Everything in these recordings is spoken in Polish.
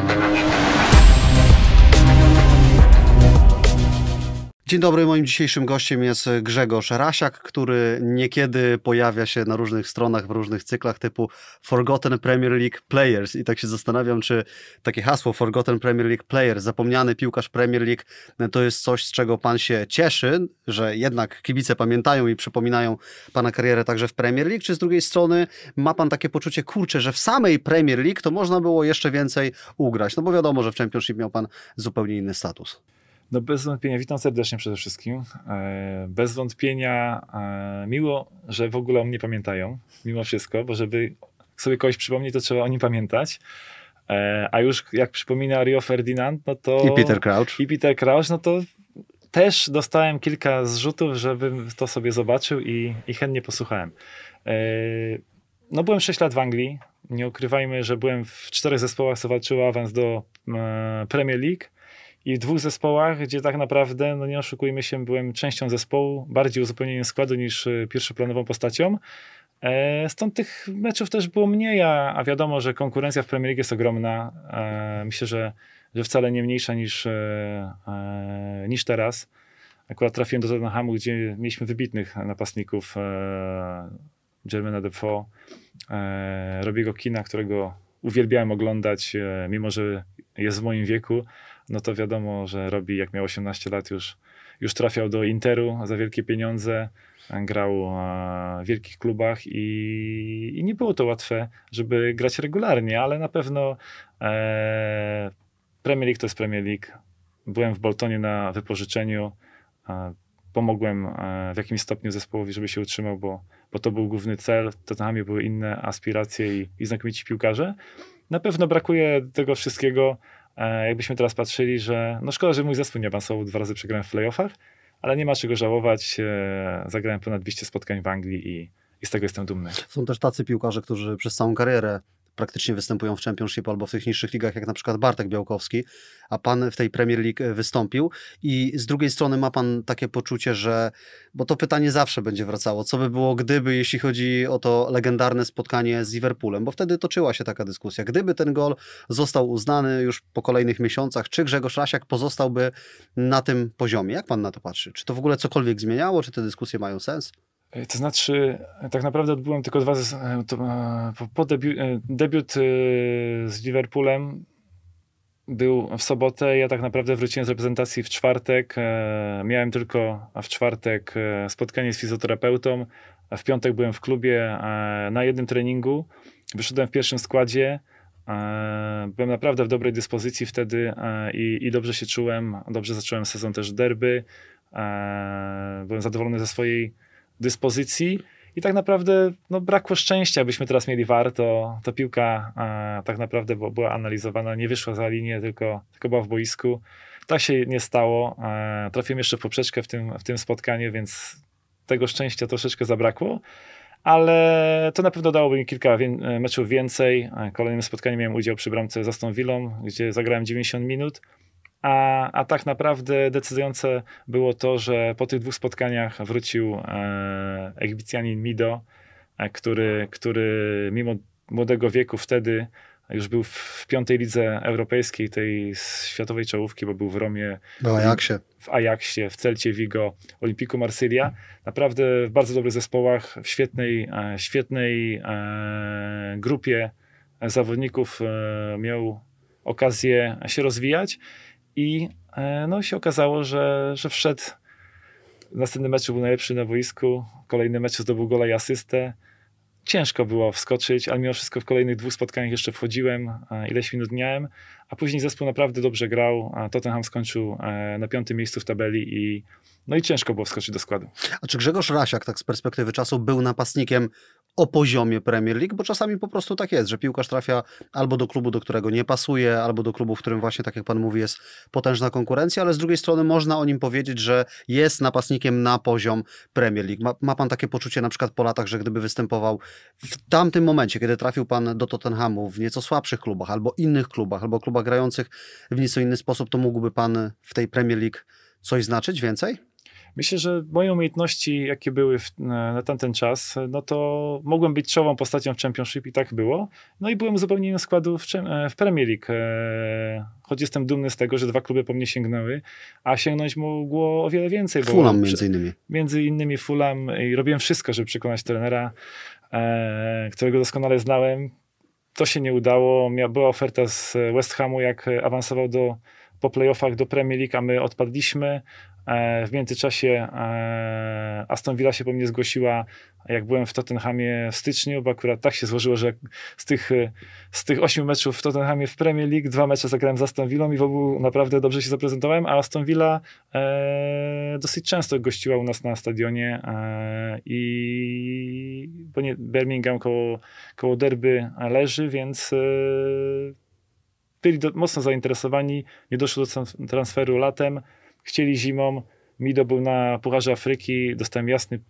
Thank you. Dzień dobry, moim dzisiejszym gościem jest Grzegorz Rasiak, który niekiedy pojawia się na różnych stronach, w różnych cyklach typu Forgotten Premier League Players i tak się zastanawiam, czy takie hasło Forgotten Premier League Players, zapomniany piłkarz Premier League, to jest coś, z czego pan się cieszy, że jednak kibice pamiętają i przypominają pana karierę także w Premier League, czy z drugiej strony ma pan takie poczucie, kurcze, że w samej Premier League to można było jeszcze więcej ugrać, no bo wiadomo, że w Championship miał pan zupełnie inny status. No bez wątpienia, witam serdecznie przede wszystkim. E, bez wątpienia e, miło, że w ogóle o mnie pamiętają, mimo wszystko, bo żeby sobie kogoś przypomnieć, to trzeba o nim pamiętać. E, a już jak przypomina Rio Ferdinand, no to... I Peter Crouch. I Peter Crouch, no to też dostałem kilka zrzutów, żebym to sobie zobaczył i, i chętnie posłuchałem. No byłem 6 lat w Anglii. Nie ukrywajmy, że byłem w czterech zespołach, co walczyło awans do Premier League i w dwóch zespołach, gdzie tak naprawdę, no nie oszukujmy się, byłem częścią zespołu, bardziej uzupełnieniem składu niż e, pierwszoplanową postacią. E, stąd tych meczów też było mniej, a, wiadomo, że konkurencja w Premier League jest ogromna. E, myślę, że, że wcale nie mniejsza niż, niż teraz. Akurat trafiłem do Tottenhamu, gdzie mieliśmy wybitnych napastników. Germana Defoe, Robiego Kina, którego uwielbiałem oglądać, mimo że jest w moim wieku no to wiadomo, że robi, jak miał 18 lat już, już trafiał do Interu za wielkie pieniądze, grał w wielkich klubach i, i nie było to łatwe, żeby grać regularnie, ale na pewno e, Premier League to jest Premier League. Byłem w Boltonie na wypożyczeniu, pomogłem e, w jakimś stopniu zespołowi, żeby się utrzymał, bo, bo to był główny cel, Tottenhamie były inne aspiracje i, i znakomici piłkarze. Na pewno brakuje tego wszystkiego E, jakbyśmy teraz patrzyli, że no szkoda, że mój zespół nie awansował, dwa razy przegrałem w playoffach, ale nie ma czego żałować. E, zagrałem ponad 200 spotkań w Anglii i, i z tego jestem dumny. Są też tacy piłkarze, którzy przez całą karierę praktycznie występują w Championship albo w tych niższych ligach, jak na przykład Bartek Białkowski, a pan w tej Premier League e, wystąpił. I z drugiej strony ma pan takie poczucie, że, bo to pytanie zawsze będzie wracało, co by było gdyby, jeśli chodzi o to legendarne spotkanie z Liverpoolem, bo wtedy toczyła się taka dyskusja. Gdyby ten gol został uznany już po kolejnych miesiącach, czy Grzegorz Lasiak pozostałby na tym poziomie? Jak pan na to patrzy? Czy to w ogóle cokolwiek zmieniało? Czy te dyskusje mają sens? E, to znaczy, e, tak naprawdę odbyłem tylko dwa. E, to, po debiut z Liverpoolem był w sobotę. Ja tak naprawdę wróciłem z reprezentacji w czwartek. Miałem tylko w czwartek spotkanie z fizjoterapeutą. W piątek byłem w klubie na jednym treningu. Wyszedłem w pierwszym składzie. Byłem naprawdę w dobrej dyspozycji wtedy i, i dobrze się czułem. Dobrze zacząłem sezon też derby. Byłem zadowolony ze swojej dyspozycji i tak naprawdę no, brakło szczęścia, byśmy teraz mieli war. to, to piłka e, tak naprawdę bo, była analizowana, nie wyszła za linię, tylko, tylko była w boisku. Tak się nie stało. E, trafiłem jeszcze w poprzeczkę w tym, w tym spotkaniu, więc tego szczęścia troszeczkę zabrakło. Ale to na pewno dałoby mi kilka wie e, meczów więcej. E, kolejnym spotkaniem miałem udział przy bramce z Aston Villą, gdzie zagrałem 90 minut a, a tak naprawdę decydujące było to, że po tych dwóch spotkaniach wrócił e, egipcjanin Mido, e, który, który mimo młodego wieku wtedy już był w piątej lidze europejskiej, tej światowej czołówki, bo był w Romie. w Ajaxie. W Ajaxie, w Celcie Vigo, Olimpiku Marsylia. Naprawdę w bardzo dobrych zespołach, w świetnej, e, świetnej e, grupie zawodników miał okazję się rozwijać. I e, no, się okazało, że, że wszedł. Następny mecz był najlepszy na boisku, kolejny mecz zdobył gola i asystę. Ciężko było wskoczyć, ale mimo wszystko w kolejnych dwóch spotkaniach jeszcze wchodziłem, e, ileś minut miałem, a później zespół naprawdę dobrze grał. A Tottenham skończył e, na piątym miejscu w tabeli i no i ciężko było wskoczyć do składu. A czy Grzegorz Rasiak, tak z perspektywy czasu, był napastnikiem o poziomie Premier League? Bo czasami po prostu tak jest, że piłkarz trafia albo do klubu, do którego nie pasuje, albo do klubu, w którym właśnie, tak jak pan mówi, jest potężna konkurencja, ale z drugiej strony można o nim powiedzieć, że jest napastnikiem na poziom Premier League. Ma, ma pan takie poczucie na przykład po latach, że gdyby występował w tamtym momencie, kiedy trafił pan do Tottenhamu w nieco słabszych klubach, albo innych klubach, albo klubach grających w nieco inny sposób, to mógłby pan w tej Premier League coś znaczyć więcej? Myślę, że moje umiejętności, jakie były w, na tamten czas, no to mogłem być czołową postacią w Championship i tak było. No i byłem zupełnie innym składu w, e, w Premier League. E, choć jestem dumny z tego, że dwa kluby po mnie sięgnęły, a sięgnąć mogło o wiele więcej. Fulham między innymi. Między innymi Fulham i robiłem wszystko, żeby przekonać trenera, e, którego doskonale znałem, to się nie udało. Była oferta z e, West Hamu, jak e, awansował do po playoffach do Premier League a my odpadliśmy. E, w międzyczasie e, Aston Villa się po mnie zgłosiła, jak byłem w Tottenhamie w styczniu, bo akurat tak się złożyło, że z tych, e, z tych 8 meczów w Tottenhamie w Premier League dwa mecze zagrałem z Aston Villą i w ogóle naprawdę dobrze się zaprezentowałem, a Aston Villa dosyć często gościła u nas na stadionie i bo nie, Birmingham koło, koło Derby leży, więc byli do, mocno zainteresowani, nie doszło do transferu latem, chcieli zimą, Mido był na Pucharze Afryki, dostałem jasny,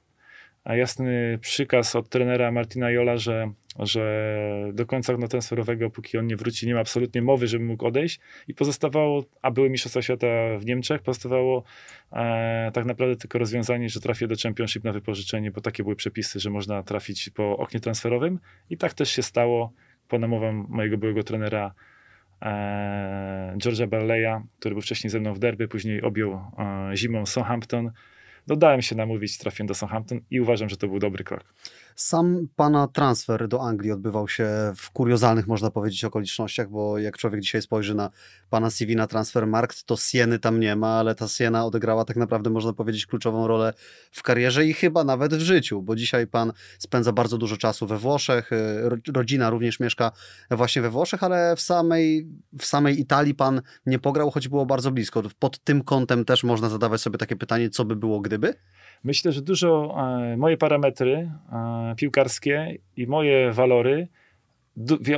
jasny przykaz od trenera Martina Jola, że, że do końca okna transferowego, póki on nie wróci, nie ma absolutnie mowy, żebym mógł odejść i pozostawało, a były Mistrzostwa Świata w Niemczech, pozostawało e, tak naprawdę tylko rozwiązanie, że trafię do Championship na wypożyczenie, bo takie były przepisy, że można trafić po oknie transferowym i tak też się stało, Po namową mojego byłego trenera E, George'a Barleya, który był wcześniej ze mną w derby, później objął e, zimą Southampton. Dodałem no, się namówić, trafiłem do Southampton i uważam, że to był dobry krok. Sam pana transfer do Anglii odbywał się w kuriozalnych, można powiedzieć, okolicznościach, bo jak człowiek dzisiaj spojrzy na pana CV na Transfermarkt, to Sieny tam nie ma, ale ta Siena odegrała tak naprawdę, można powiedzieć, kluczową rolę w karierze i chyba nawet w życiu, bo dzisiaj pan spędza bardzo dużo czasu we Włoszech, y, rodzina również mieszka właśnie we Włoszech, ale w samej, w samej Italii pan nie pograł, choć było bardzo blisko. Pod tym kątem też można zadawać sobie takie pytanie, co by było gdyby? Myślę, że dużo e, moje parametry e, piłkarskie i moje walory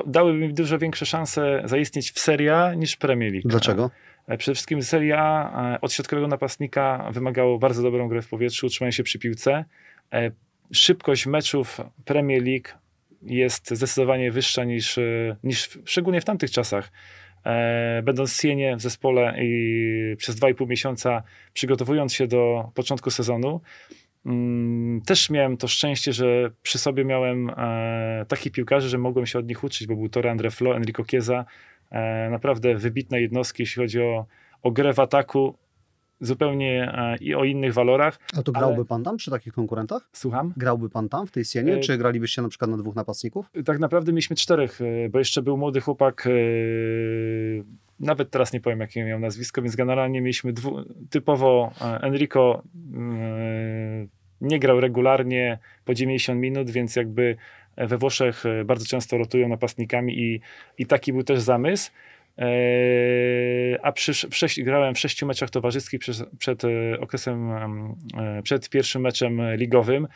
dałyby mi dużo większe szanse zaistnieć w Serie A niż w Premier League. Dlaczego? E, przede wszystkim Serie A od środkowego napastnika wymagało bardzo dobrą grę w powietrzu, utrzymanie się przy piłce. Szybkość meczów Premier League jest zdecydowanie wyższa niż, niż szczególnie w tamtych czasach. E, będąc w Sienie w zespole i przez 2,5 miesiąca przygotowując się do początku sezonu, mm, też miałem to szczęście, że przy sobie miałem e, takich piłkarzy, że mogłem się od nich uczyć, bo był to Andre Flo, Enrico Chiesa, e, naprawdę wybitne jednostki, jeśli chodzi o, o grę w ataku, zupełnie e, i o innych walorach. A to grałby ale... pan tam przy takich konkurentach? Słucham? Grałby pan tam w tej scenie, e... czy gralibyście na przykład na dwóch napastników? Tak naprawdę mieliśmy czterech, e, bo jeszcze był młody chłopak, e, nawet teraz nie powiem jakie miał nazwisko, więc generalnie mieliśmy dwu... typowo Enrico nie grał regularnie po 90 minut, więc jakby we Włoszech bardzo często rotują napastnikami i, i taki był też zamysł. Eee, a przy, w sześć, grałem w sześciu meczach towarzyskich przed, przed okresem, e, przed pierwszym meczem ligowym.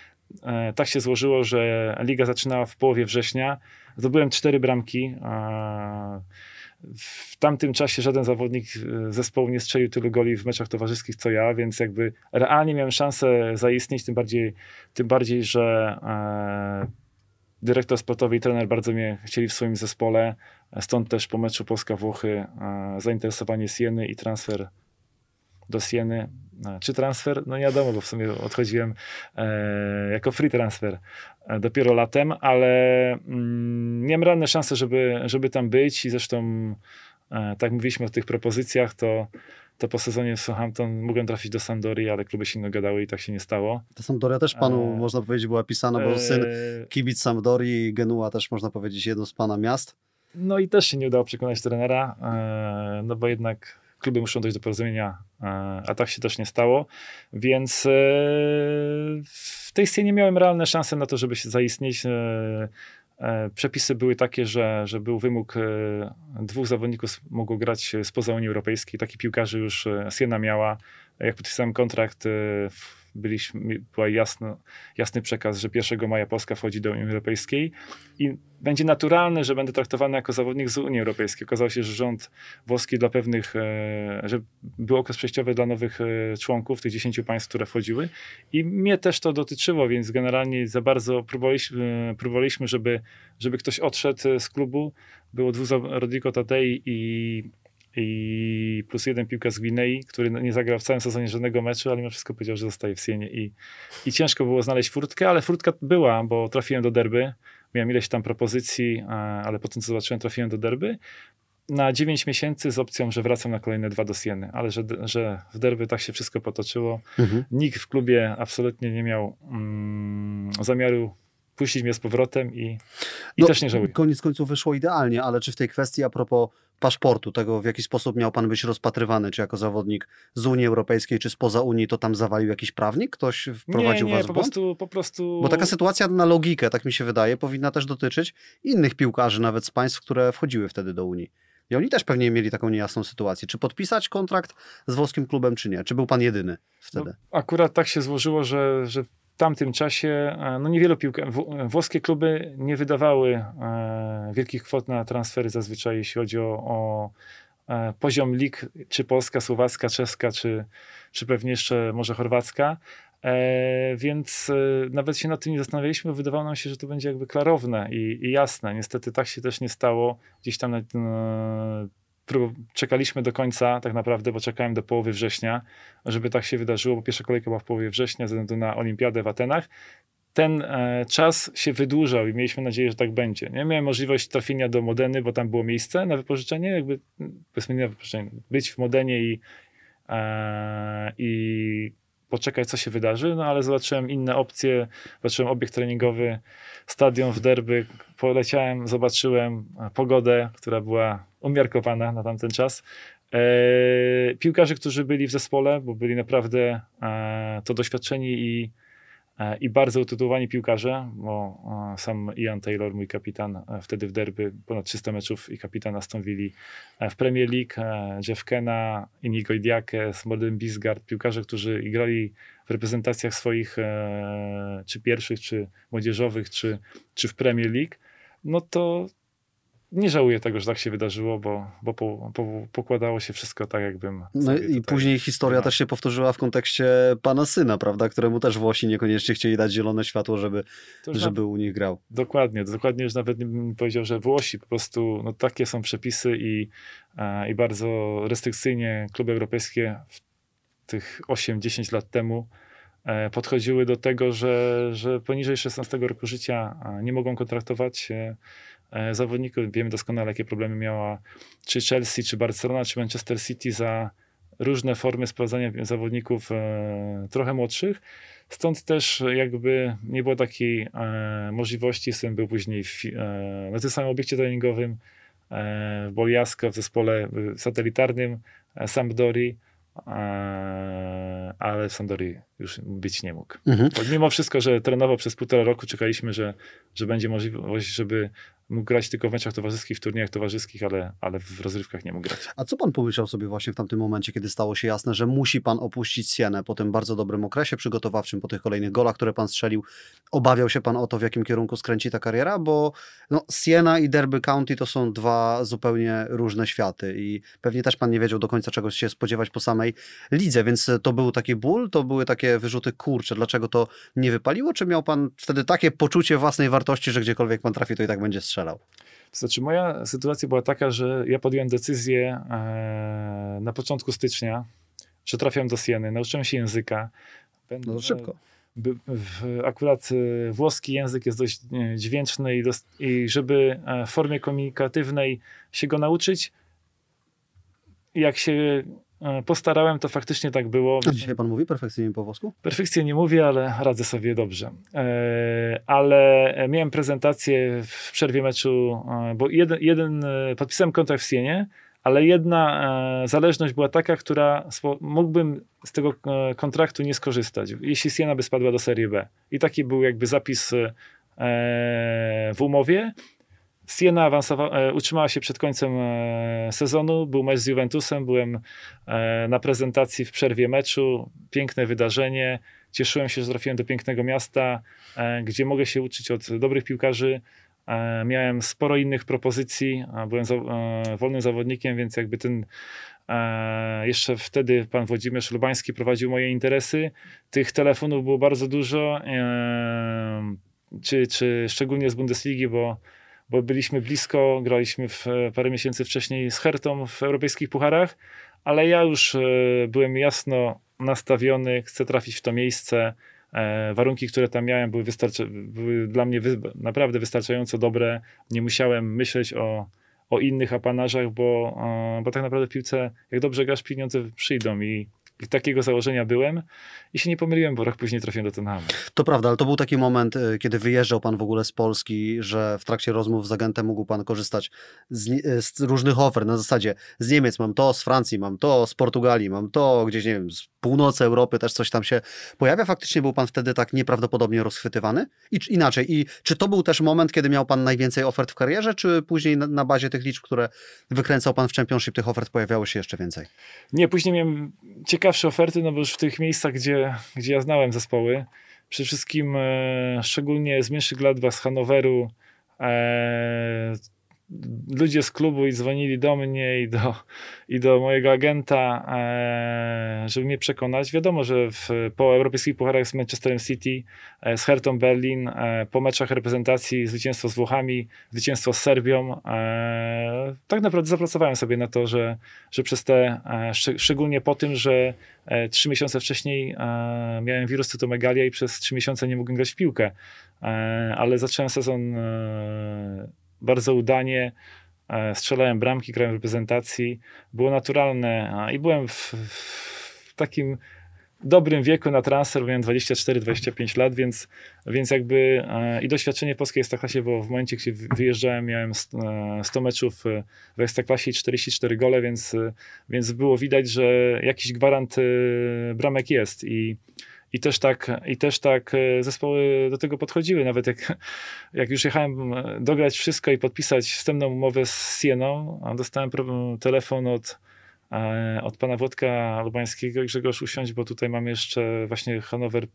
Eee, tak się złożyło, że liga zaczynała w połowie września. Zdobyłem cztery bramki. Eee, w tamtym czasie żaden zawodnik e, zespołu nie strzelił tylu goli w meczach towarzyskich co ja, więc jakby realnie miałem szansę zaistnieć, tym bardziej, tym bardziej że e, dyrektor sportowy i trener bardzo mnie chcieli w swoim zespole. Stąd też po meczu Polska-Włochy e, zainteresowanie Sieny i transfer do Sieny. E, czy transfer? No nie wiadomo, bo w sumie odchodziłem e, jako free transfer dopiero latem, ale mm, miałem realne szanse, żeby, żeby tam być i zresztą tak mówiliśmy o tych propozycjach, to to po sezonie Southampton mogłem trafić do Sampdorii, ale kluby się nie gadały i tak się nie stało. Ta Sampdoria też panu, e... można powiedzieć, była pisana, bo e... syn kibic Sampdorii, Genua też, można powiedzieć, jedno z pana miast. No i też się nie udało przekonać trenera, e... no bo jednak kluby muszą dojść do porozumienia, e, a tak się też nie stało, więc e, w tej scenie miałem realne szanse na to, żeby się zaistnieć. E, E, przepisy były takie, że, że był wymóg e, dwóch zawodników mogło grać spoza Unii Europejskiej. Taki piłkarzy już e, Siena miała. Jak podpisałem kontrakt byliśmy, była jasno, jasny przekaz, że 1 maja Polska wchodzi do Unii Europejskiej i będzie naturalne, że będę traktowany jako zawodnik z Unii Europejskiej. Okazało się, że rząd włoski dla pewnych, e, że był okres przejściowy dla nowych e, członków tych 10 państw, które wchodziły i mnie też to dotyczyło, więc generalnie za bardzo próbowaliśmy, e, próbowaliśmy żeby, żeby ktoś odszedł z klubu. Było dwóch Rodrigo Tadei i i plus jeden piłka z Gwinei, który no nie zagrał w całym sezonie żadnego meczu, ale mimo wszystko powiedział, że zostaje w Sienie i, i ciężko było znaleźć furtkę, ale furtka była, bo trafiłem do derby, miałem ileś tam propozycji, e, ale po tym co zobaczyłem trafiłem do derby na 9 miesięcy z opcją, że wracam na kolejne dwa do Sieny, ale że, że w derby tak się wszystko potoczyło. Mhm. Nikt w klubie absolutnie nie miał mm, zamiaru puścić mnie z powrotem i, i no, też nie żałuję. Koniec końców wyszło idealnie, ale czy w tej kwestii a propos paszportu, tego w jaki sposób miał pan być rozpatrywany, czy jako zawodnik z Unii Europejskiej, czy spoza Unii, to tam zawalił jakiś prawnik? Ktoś wprowadził nie, nie, was w po błąd? Prostu, po prostu... Bo taka sytuacja na logikę, tak mi się wydaje, powinna też dotyczyć innych piłkarzy, nawet z państw, które wchodziły wtedy do Unii. I oni też pewnie mieli taką niejasną sytuację. Czy podpisać kontrakt z włoskim klubem, czy nie? Czy był pan jedyny wtedy? No, akurat tak się złożyło, że, że tamtym czasie e, no niewielu piłkę włoskie kluby nie wydawały e, wielkich kwot na transfery zazwyczaj, jeśli chodzi o, o e, poziom lig, czy polska, słowacka, czeska, czy, czy pewnie jeszcze może chorwacka. E, więc e, nawet się nad tym nie zastanawialiśmy, bo wydawało nam się, że to będzie jakby klarowne i, i jasne. Niestety tak się też nie stało. Gdzieś tam na, na no, czekaliśmy do końca, tak naprawdę, bo czekałem do połowy września, żeby tak się wydarzyło, bo pierwsza kolejka była w połowie września, ze względu na Olimpiadę w Atenach. Ten e, czas się wydłużał i mieliśmy nadzieję, że tak będzie. Nie miałem możliwość trafienia do Modeny, bo tam było miejsce na wypożyczenie, jakby nie na wypożyczenie, być w Modenie i, e, i poczekać, co się wydarzy, no ale zobaczyłem inne opcje, zobaczyłem obiekt treningowy, stadion w Derby, poleciałem, zobaczyłem e, pogodę, która była umiarkowana na tamten czas. E, piłkarzy, którzy byli w zespole, bo byli naprawdę e, to doświadczeni i, e, i bardzo utytułowani piłkarze, bo e, sam Ian Taylor, mój kapitan, e, wtedy w derby ponad 300 meczów i kapitan nastąpili e, w Premier League, Jeff Kena, Inigo Idiake, Morden Bisgard, piłkarze, którzy grali w reprezentacjach swoich, czy pierwszych, czy młodzieżowych, czy, czy w Premier League no to nie żałuję tego, że tak się wydarzyło, bo, bo po, po, pokładało się wszystko tak, jakbym. No i później historia też się powtórzyła w kontekście pana syna, prawda? Któremu też Włosi niekoniecznie chcieli dać zielone światło, żeby, żeby na... u nich grał. Dokładnie, dokładnie już nawet bym powiedział, że Włosi po prostu, no takie są przepisy i, e, i bardzo restrykcyjnie kluby europejskie w tych 8-10 lat temu e, podchodziły do tego, że, że poniżej 16 roku życia e, nie mogą kontraktować. E, zawodników. Wiemy doskonale, jakie problemy miała czy Chelsea, czy Barcelona, czy Manchester City za różne formy sprowadzania zawodników e, trochę młodszych. Stąd też jakby nie było takiej e, możliwości, syn był później w, na tym samym obiekcie treningowym w Boliasko w zespole satelitarnym Sampdori, ale w Sampdori już być nie mógł. Mhm. Mimo wszystko, że trenował przez półtora roku, czekaliśmy, że, że będzie możliwość, żeby mógł grać tylko w meczach towarzyskich, w turniejach towarzyskich, ale, ale w rozrywkach nie mógł grać. A co pan pomyślał sobie właśnie w tamtym momencie, kiedy stało się jasne, że musi pan opuścić Sienę po tym bardzo dobrym okresie przygotowawczym, po tych kolejnych golach, które pan strzelił? Obawiał się pan o to, w jakim kierunku skręci ta kariera? Bo no, Siena i Derby County to są dwa zupełnie różne światy i pewnie też pan nie wiedział do końca, czego się spodziewać po samej lidze, więc to był taki ból, to były takie wyrzuty, kurcze, dlaczego to nie wypaliło? Czy miał pan wtedy takie poczucie własnej wartości, że gdziekolwiek pan trafi, to i tak będzie strzelał? strzelał? To znaczy, moja sytuacja była taka, że ja podjąłem decyzję e, na początku stycznia, że trafiam do Sieny, nauczyłem się języka. Będę, no szybko. By, w, akurat e, włoski język jest dość e, dźwięczny i, dost, i żeby w formie komunikatywnej się go nauczyć, jak się E, postarałem, to faktycznie tak było. A dzisiaj pan mówi perfekcyjnie po włosku? Perfekcję nie mówię, ale radzę sobie dobrze. E, ale miałem prezentację w przerwie meczu, e, bo jeden, jeden podpisałem kontrakt w Sienie, ale jedna zależność była taka, która mógłbym z tego kontraktu nie skorzystać, jeśli Siena by spadła do Serie B. I taki był jakby zapis w umowie Siena e, utrzymała się przed końcem e, sezonu, był mecz z Juventusem, byłem e, na prezentacji w przerwie meczu, piękne wydarzenie, cieszyłem się, że trafiłem do pięknego miasta, gdzie mogę się uczyć od dobrych piłkarzy, Miałem sporo innych propozycji, byłem wolnym zawodnikiem, więc jakby ten jeszcze wtedy pan Włodzimierz Lubański prowadził moje interesy. Tych telefonów było bardzo dużo, czy, czy szczególnie z Bundesligi, bo bo byliśmy blisko, graliśmy w, e, parę miesięcy wcześniej z Hertą w europejskich pucharach, ale ja już e, byłem jasno nastawiony, chcę trafić w to miejsce. E, warunki, które tam miałem, były, były dla mnie wy naprawdę wystarczająco dobre. Nie musiałem myśleć o, o innych apanarzach, bo, bo tak naprawdę w piłce, jak dobrze grasz, pieniądze przyjdą i takiego założenia byłem i się nie pomyliłem, bo rok później trafiłem do Tottenhamu. To prawda, ale to był taki moment, y, kiedy wyjeżdżał pan w ogóle z Polski, że w trakcie rozmów z agentem mógł pan korzystać z, y, z różnych ofer na zasadzie z Niemiec mam to, z Francji mam to, z Portugalii mam to, gdzieś nie wiem, z północy Europy też coś tam się pojawia. Faktycznie był pan wtedy tak nieprawdopodobnie rozchwytywany? I inaczej, i czy to był też moment, kiedy miał pan najwięcej ofert w karierze, czy później na, na bazie tych liczb, które wykręcał pan w Championship, tych ofert pojawiało się jeszcze więcej? Nie, później miałem ciekawsze oferty, no bo już w tych miejscach, gdzie, gdzie ja znałem zespoły, przede wszystkim e, szczególnie z Mönchengladbach, z Hanoweru, e, ludzie z klubu i dzwonili do mnie i do, i do mojego agenta, e, żeby mnie przekonać. Wiadomo, że w, po europejskich pucharach z Manchesterem City, e, z Hertą Berlin, e, po meczach reprezentacji zwycięstwo z Włochami, zwycięstwo z Serbią, tak naprawdę zapracowałem sobie na to, że, że przez te, szczególnie po tym, że trzy miesiące wcześniej miałem wirus cytomegalia i przez trzy miesiące nie mogłem grać w piłkę, ale zacząłem sezon bardzo udanie e, strzelałem bramki, grałem w reprezentacji. Było naturalne i byłem w, w takim dobrym wieku na transfer, miałem 24-25 lat, więc, więc jakby e, i doświadczenie polskie w Ekstraklasie, bo w momencie, gdzie wyjeżdżałem, miałem 100 e, meczów w Ekstraklasie i 44 gole, więc, więc było widać, że jakiś gwarant bramek jest i i też tak, i też tak e, zespoły do tego podchodziły. Nawet jak, jak już jechałem e, dograć wszystko i podpisać wstępną umowę z Sieną, a dostałem telefon od, e, od pana Włodka Albańskiego i Grzegorz usiądź, bo tutaj mam jeszcze właśnie Hanower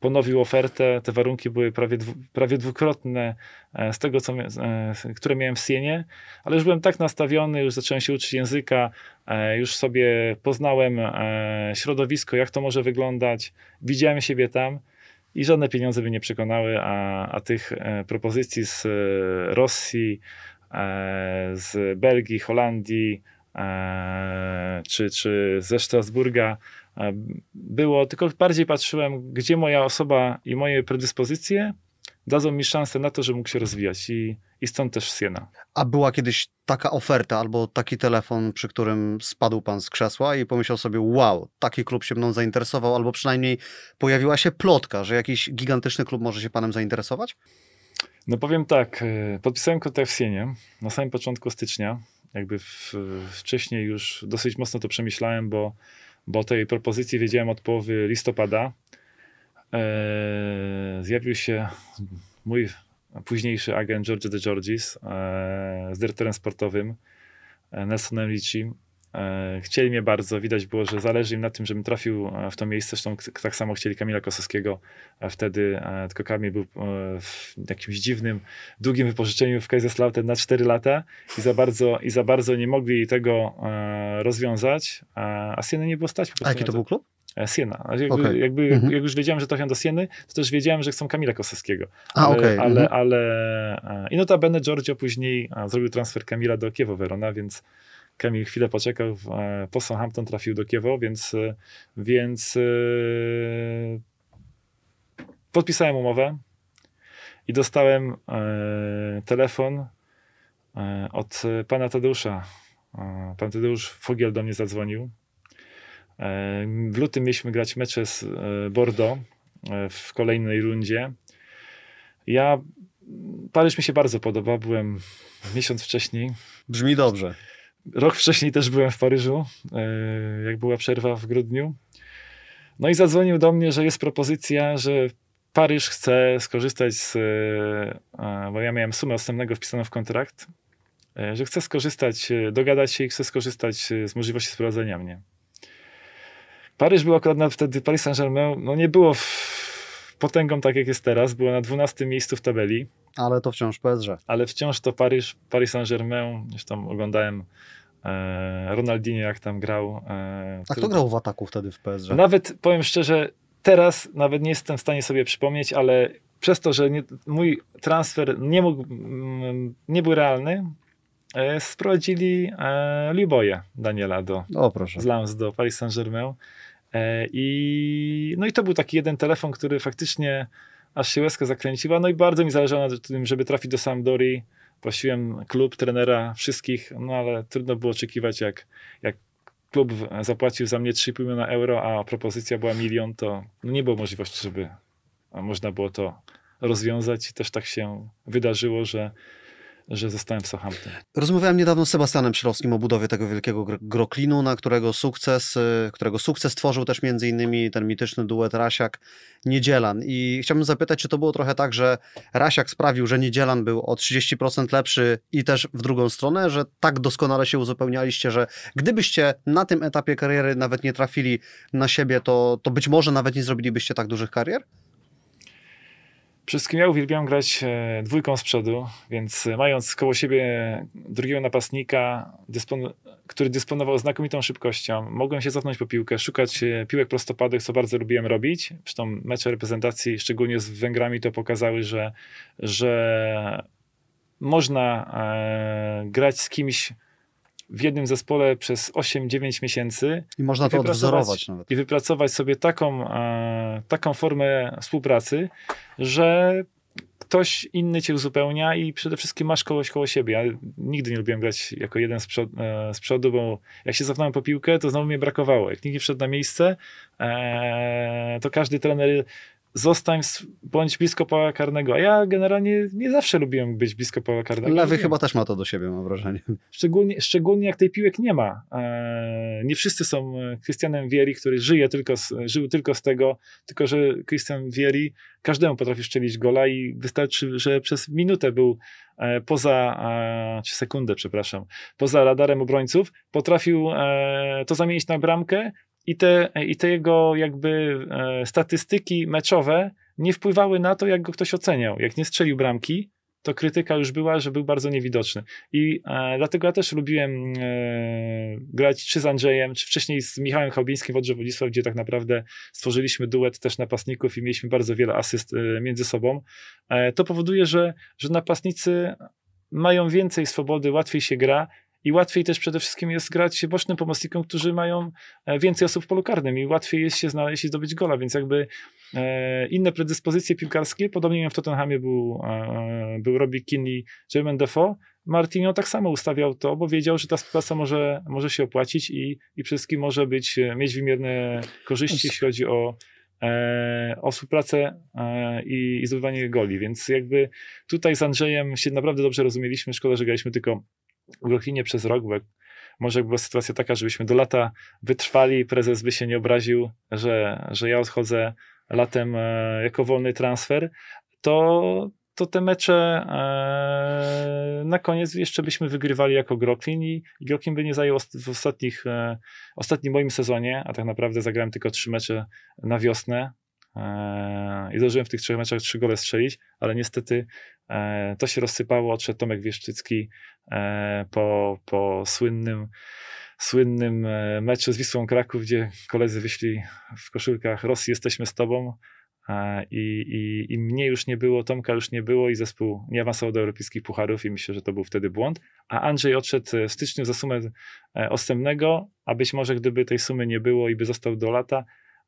ponowił ofertę. Te warunki były prawie, dwu, prawie dwukrotne e, z tego, co, e, które miałem w Sienie, ale już byłem tak nastawiony, już zacząłem się uczyć języka, e, już sobie poznałem środowisko, jak to może wyglądać, widziałem siebie tam i żadne pieniądze by nie przekonały, a, a tych propozycji z Rosji, z Belgii, Holandii czy, czy ze Strasburga było, tylko bardziej patrzyłem, gdzie moja osoba i moje predyspozycje dadzą mi szansę na to, że mógł się rozwijać i, i stąd też Siena. A była kiedyś taka oferta albo taki telefon, przy którym spadł pan z krzesła i pomyślał sobie, wow, taki klub się mną zainteresował, albo przynajmniej pojawiła się plotka, że jakiś gigantyczny klub może się panem zainteresować? No powiem tak, e, podpisałem kontrakt w Sienie na samym początku stycznia, jakby w, wcześniej już dosyć mocno to przemyślałem, bo bo tej propozycji wiedziałem od połowy listopada. Eee, zjawił się mój późniejszy agent George de Georgis e, z dyrektorem sportowym e, Nelsonem Licim E, chcieli mnie bardzo, widać było, że zależy im na tym, żebym trafił e, w to miejsce. Zresztą tak samo chcieli Kamila Kosowskiego e, wtedy, tylko Kamil był w jakimś dziwnym, długim wypożyczeniu w Kaiserslautern na 4 lata i za bardzo, i za bardzo nie mogli tego rozwiązać, a Sieny nie było stać. Po prostu a jaki to był klub? Siena. Jakby, okay. jakby mhm. Jak już wiedziałem, że trafiam do Sieny, to też wiedziałem, że chcą Kamila Kosowskiego. Ale, okay. ale, mhm. ale... I notabene Giorgio później zrobił transfer Kamila do Kiewo Werona, więc Kemil chwilę poczekał, e, po Southampton trafił do Kiewo, więc, e, więc e, podpisałem umowę i dostałem telefon od pana Tadeusza. Pan Tadeusz Fogiel do mnie zadzwonił. W lutym mieliśmy grać mecze z Bordeaux w kolejnej rundzie. Ja Paryż mi się bardzo podoba, byłem miesiąc wcześniej. Brzmi dobrze. Rok wcześniej też byłem w Paryżu, e, jak była przerwa w grudniu. No i zadzwonił do mnie, że jest propozycja, że Paryż chce skorzystać z. E, bo ja miałem sumę odstępnego wpisaną w kontrakt, e, że chce skorzystać, dogadać się i chce skorzystać z możliwości sprowadzenia mnie. Paryż był akurat wtedy, Paris Saint-Germain, no nie było w potęgą, tak jak jest teraz, była na 12 miejscu w tabeli. Ale to wciąż PSG. Ale wciąż to Paryż, Paris Saint-Germain, już tam oglądałem e, Ronaldinho, jak tam grał. E, A kto grał w ataku wtedy w PSG? Nawet, powiem szczerze, teraz nawet nie jestem w stanie sobie przypomnieć, ale przez to, że nie, mój transfer nie, mógł, mm, nie był realny, e, sprowadzili e, Liboje Daniela do, o, proszę. z Lams do Paris Saint-Germain. E, I, no i to był taki jeden telefon, który faktycznie aż się łezka zakręciła. No i bardzo mi zależało na tym, żeby trafić do Sampdori. Prosiłem klub, trenera, wszystkich, no ale trudno było oczekiwać, jak, jak klub zapłacił za mnie 3,5 miliona euro, a propozycja była milion, to no nie było możliwości, żeby można było to rozwiązać. I też tak się wydarzyło, że że zostałem w Southampton. Rozmawiałem niedawno z Sebastianem Ślowskim o budowie tego wielkiego groklinu, na którego sukces, y, którego sukces tworzył też między innymi ten mityczny duet Rasiak Niedzielan. I chciałbym zapytać, czy to było trochę tak, że Rasiak sprawił, że Niedzielan był o 30% lepszy i też w drugą stronę, że tak doskonale się uzupełnialiście, że gdybyście na tym etapie kariery nawet nie trafili na siebie, to, to być może nawet nie zrobilibyście tak dużych karier? Wszystkim ja uwielbiam grać e, dwójką z przodu, więc e, mając koło siebie drugiego napastnika, który dysponował znakomitą szybkością. Mogłem się cofnąć po piłkę, szukać e, piłek prostopadłych, co bardzo lubiłem robić. Zresztą mecze reprezentacji, szczególnie z Węgrami, to pokazały, że, że można e, grać z kimś, w jednym zespole przez 8-9 miesięcy. I można i to odwzorować nawet. I wypracować sobie taką, e, taką formę współpracy, że ktoś inny cię uzupełnia i przede wszystkim masz kogoś koło siebie. Ja nigdy nie lubiłem grać jako jeden z, przod, e, z przodu, bo jak się cofnąłem po piłkę, to znowu mnie brakowało. Jak nikt nie wszedł na miejsce, e, to każdy trener zostań, bądź blisko pała karnego. A ja generalnie nie zawsze lubiłem być blisko pała karnego. Lewy chyba też ma to do siebie, mam wrażenie. Szczególnie, szczególnie jak tej piłek nie ma. E, nie wszyscy są e, Christianem Wieri, który żyje tylko z, e, żył tylko z tego, tylko że Christian Wieri każdemu potrafi szczelić gola i wystarczy, że przez minutę był poza, czy sekundę, przepraszam, poza radarem obrońców, potrafił to zamienić na bramkę, i te, i te jego jakby e, statystyki meczowe nie wpływały na to, jak go ktoś oceniał. Jak nie strzelił bramki, to krytyka już była, że był bardzo niewidoczny. I e, dlatego ja też lubiłem e, grać czy z Andrzejem, czy wcześniej z Michałem Chałubińskim w Odrze Władysław, gdzie tak naprawdę stworzyliśmy duet też napastników i mieliśmy bardzo wiele asyst e, między sobą. E, to powoduje, że, że napastnicy mają więcej swobody, łatwiej się gra i łatwiej też przede wszystkim jest grać bocznym pomocnikom, którzy mają e, więcej osób w polu karnym i łatwiej jest się znaleźć i zdobyć gola, więc jakby e, inne predyspozycje piłkarskie, podobnie jak w Tottenhamie był, e, e był Robbie Keane i Jermaine Defoe, Martinio tak samo ustawiał to, bo wiedział, że ta współpraca może, może się opłacić i, i wszystkim może być, e, mieć wymierne korzyści, jeśli chodzi o, e, o współpracę e, i, i zdobywanie goli, więc jakby tutaj z Andrzejem się naprawdę dobrze rozumieliśmy, szkoda, że graliśmy tylko Gruchinie przez rok, bo może była sytuacja taka, żebyśmy do lata wytrwali, prezes by się nie obraził, że, że ja odchodzę latem e, jako wolny transfer, to, to te mecze e, na koniec jeszcze byśmy wygrywali jako Groklin i, Groklin by nie zajął w ostatnich, e, ostatnim moim sezonie, a tak naprawdę zagrałem tylko trzy mecze na wiosnę, Eee, i zdążyłem w tych trzech meczach trzy gole strzelić, ale niestety eee, to się rozsypało, odszedł Tomek Wieszczycki eee, po, po słynnym, słynnym meczu z Wisłą Kraków, gdzie koledzy wyszli w koszulkach Rosji jesteśmy z tobą i, i, i mnie już nie było, Tomka już nie było i zespół nie awansował do europejskich pucharów i myślę, że to był wtedy błąd. A Andrzej odszedł e, w styczniu za sumę e, osemnego, a być może gdyby tej sumy nie było i by został do lata,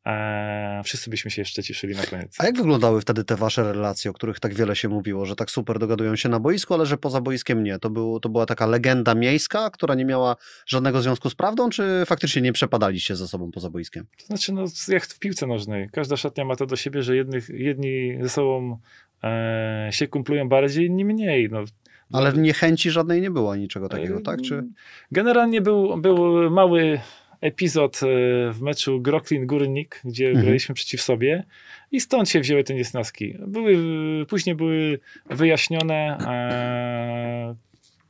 Eee, wszyscy byśmy się jeszcze cieszyli na koniec. A jak wyglądały wtedy te wasze relacje, o których tak wiele się mówiło, że tak super dogadują się na boisku, ale że poza boiskiem nie? To, był, to była taka legenda miejska, która nie miała żadnego związku z prawdą, czy faktycznie nie przepadaliście ze sobą poza boiskiem? To znaczy, no, jak w piłce nożnej. Każda szatnia ma to do siebie, że jednych, jedni ze sobą e, się kumplują bardziej, inni mniej. No, ale niechęci żadnej nie było, niczego takiego, e, tak? Czy... Generalnie był, był mały epizod e, w meczu Groklin-Górnik, gdzie mhm. graliśmy przeciw sobie i stąd się wzięły te niesnaski. Były, e, później były wyjaśnione, e,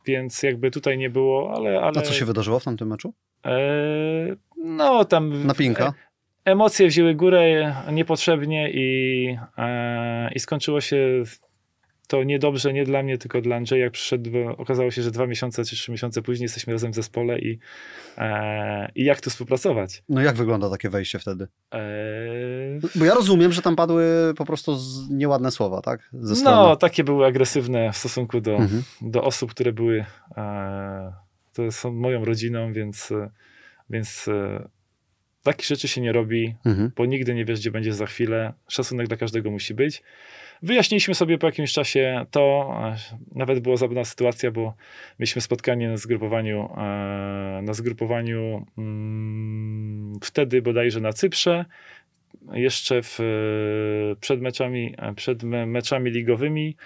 więc jakby tutaj nie było, ale, ale... A co się wydarzyło w tamtym meczu? E, no tam... Napinka? E, emocje wzięły górę niepotrzebnie i, e, i skończyło się to niedobrze nie dla mnie, tylko dla Andrzeja. Jak przyszedł, okazało się, że dwa miesiące czy trzy miesiące później jesteśmy razem w zespole i, e, i jak tu współpracować. No jak wygląda takie wejście wtedy? E... Bo ja rozumiem, że tam padły po prostu nieładne słowa, tak? no, takie były agresywne w stosunku do, mhm. do osób, które były, e, to są moją rodziną, więc, więc e, takich rzeczy się nie robi, mhm. bo nigdy nie wiesz, gdzie będziesz za chwilę. Szacunek dla każdego musi być. Wyjaśniliśmy sobie po jakimś czasie to. E, nawet była zabawna sytuacja, bo mieliśmy spotkanie na zgrupowaniu, e, na zgrupowaniu mm, wtedy bodajże na Cyprze. Jeszcze w, e, przed, meczami, przed meczami ligowymi.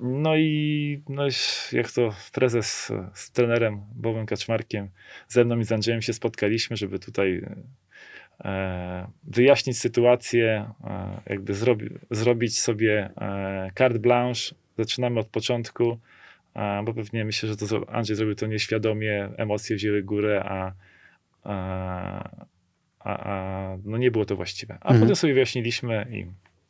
No i no, jak to prezes z trenerem Bowem Kaczmarkiem, ze mną i z Andrzejem się spotkaliśmy, żeby tutaj E, wyjaśnić sytuację, e, jakby zrobi, zrobić sobie e, carte blanche. Zaczynamy od początku, bo pewnie myślę, że to Andrzej zrobił to nieświadomie, emocje wzięły górę, a, a, a, a no nie było to właściwe. A mhm. potem sobie wyjaśniliśmy i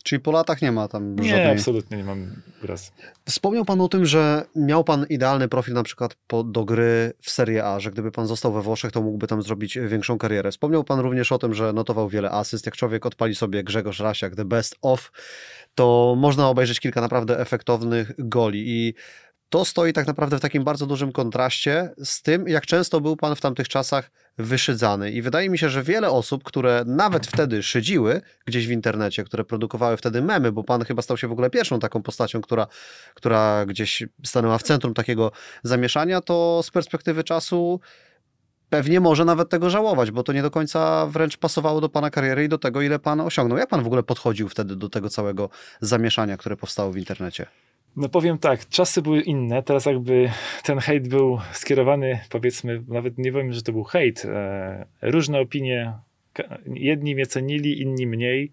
Czyli po latach nie ma tam żadnej... Nie, absolutnie nie mam raz. Wspomniał Pan o tym, że miał Pan idealny profil na przykład po, do gry w Serie A, że gdyby Pan został we Włoszech, to mógłby tam zrobić e, większą karierę. Wspomniał Pan również o tym, że notował wiele asyst. Jak człowiek odpali sobie Grzegorz Rasiak, The Best Of, to można obejrzeć kilka naprawdę efektownych goli i to stoi tak naprawdę w takim bardzo dużym kontraście z tym, jak często był Pan w tamtych czasach wyszydzany. I wydaje mi się, że wiele osób, które nawet wtedy szydziły gdzieś w internecie, które produkowały wtedy memy, bo pan chyba stał się w ogóle pierwszą taką postacią, która, która gdzieś stanęła w centrum takiego zamieszania, to z perspektywy czasu pewnie może nawet tego żałować, bo to nie do końca wręcz pasowało do pana kariery i do tego, ile pan osiągnął. Jak pan w ogóle podchodził wtedy do tego całego zamieszania, które powstało w internecie? No powiem tak, czasy były inne, teraz jakby ten hejt był skierowany, powiedzmy, nawet nie wiem, że to był hejt, e, różne opinie, jedni mnie cenili, inni mniej.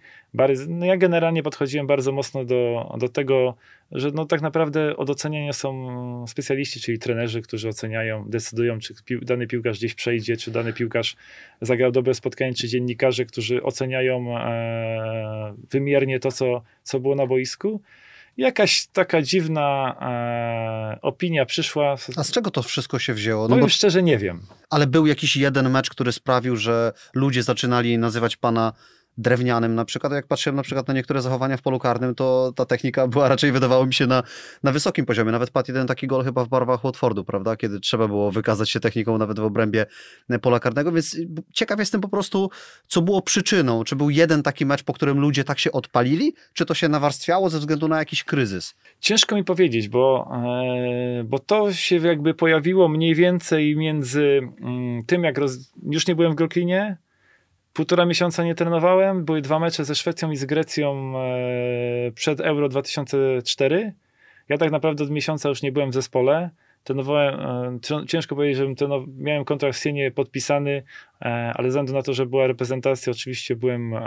no ja generalnie podchodziłem bardzo mocno do, do tego, że no tak naprawdę od oceniania są specjaliści, czyli trenerzy, którzy oceniają, decydują, czy pił, dany piłkarz gdzieś przejdzie, czy dany piłkarz zagrał dobre spotkanie, czy dziennikarze, którzy oceniają e, wymiernie to, co, co było na boisku jakaś taka dziwna e, opinia przyszła. A z czego to wszystko się wzięło? No Powiem bo... szczerze, nie wiem. Ale był jakiś jeden mecz, który sprawił, że ludzie zaczynali nazywać pana drewnianym na przykład. Jak patrzyłem na przykład na niektóre zachowania w polu karnym, to ta technika była raczej, wydawało mi się, na, na wysokim poziomie. Nawet padł jeden taki gol chyba w barwach Watfordu, prawda? Kiedy trzeba było wykazać się techniką nawet w obrębie e, pola karnego, więc e, ciekaw jestem po prostu, co było przyczyną. Czy był jeden taki mecz, po którym ludzie tak się odpalili, czy to się nawarstwiało ze względu na jakiś kryzys? Ciężko mi powiedzieć, bo, e, bo to się jakby pojawiło mniej więcej między mm, tym, jak roz... już nie byłem w Groklinie, Półtora miesiąca nie trenowałem, były dwa mecze ze Szwecją i z Grecją e, przed Euro 2004. Ja tak naprawdę od miesiąca już nie byłem w zespole trenowałem, e, ciężko powiedzieć, że miałem kontrakt z Sienie podpisany, e, ale ze względu na to, że była reprezentacja, oczywiście byłem, e,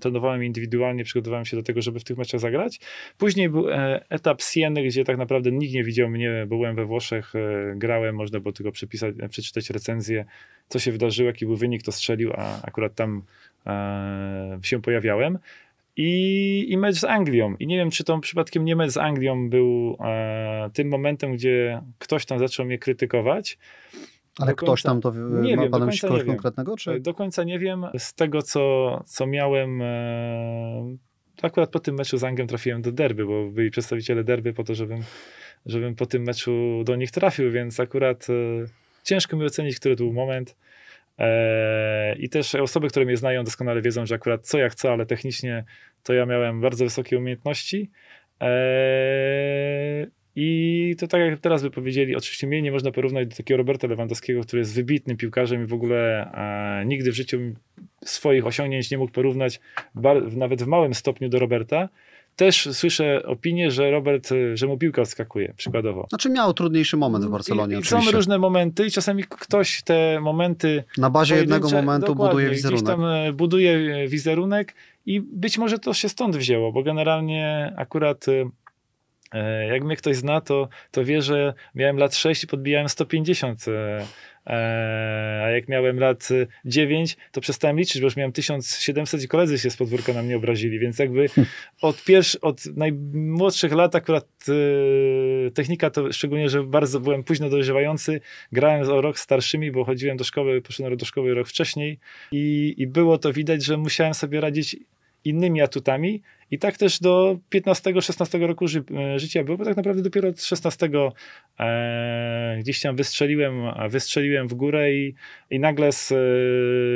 trenowałem indywidualnie, przygotowałem się do tego, żeby w tych meczach zagrać. Później był etap Sieny, gdzie tak naprawdę nikt nie widział mnie, byłem we Włoszech, grałem, można było tylko przepisać, przeczytać recenzję, co się wydarzyło, jaki był wynik, to strzelił, a akurat tam się pojawiałem i, i mecz z Anglią. I nie wiem, czy to przypadkiem nie mecz z Anglią był e, tym momentem, gdzie ktoś tam zaczął mnie krytykować. Ale ktoś tam to nie ma wiem, panem kogoś konkretnego? Czy? Do końca nie wiem. Z tego, co, co miałem. E, akurat po tym meczu z Anglią trafiłem do derby, bo byli przedstawiciele derby po to, żebym, żebym po tym meczu do nich trafił, więc akurat e, ciężko mi ocenić, który to był moment. E, I też osoby, które mnie znają doskonale wiedzą, że akurat co ja chcę, ale technicznie to ja miałem bardzo wysokie umiejętności. E, I to tak jak teraz by powiedzieli, oczywiście mnie nie można porównać do takiego Roberta Lewandowskiego, który jest wybitnym piłkarzem i w ogóle e, nigdy w życiu swoich osiągnięć nie mógł porównać nawet w małym stopniu do Roberta, też słyszę opinię, że Robert, y, że mu piłka odskakuje, przykładowo. Znaczy miał trudniejszy moment w Barcelonie I, oczywiście. Są różne momenty i czasami ktoś te momenty... Na bazie jednego momentu buduje wizerunek. Gdzieś tam y, buduje y, wizerunek i być może to się stąd wzięło, bo generalnie akurat... Jak mnie ktoś zna, to, to wie, że miałem lat 6 i podbijałem 150 Eee, a jak miałem lat 9, y, to przestałem liczyć, bo już miałem 1700 i koledzy się z podwórka na mnie obrazili, więc jakby hmm. od, pierwsz, od najmłodszych lat akurat y, technika to szczególnie, że bardzo byłem późno dojrzewający, grałem o rok starszymi, bo chodziłem do szkoły, poszedłem do szkoły rok wcześniej i, i było to widać, że musiałem sobie radzić innymi atutami i tak też do 15-16 roku ży e, życia było, bo tak naprawdę dopiero od 16 e, gdzieś tam wystrzeliłem, wystrzeliłem w górę i, i nagle z,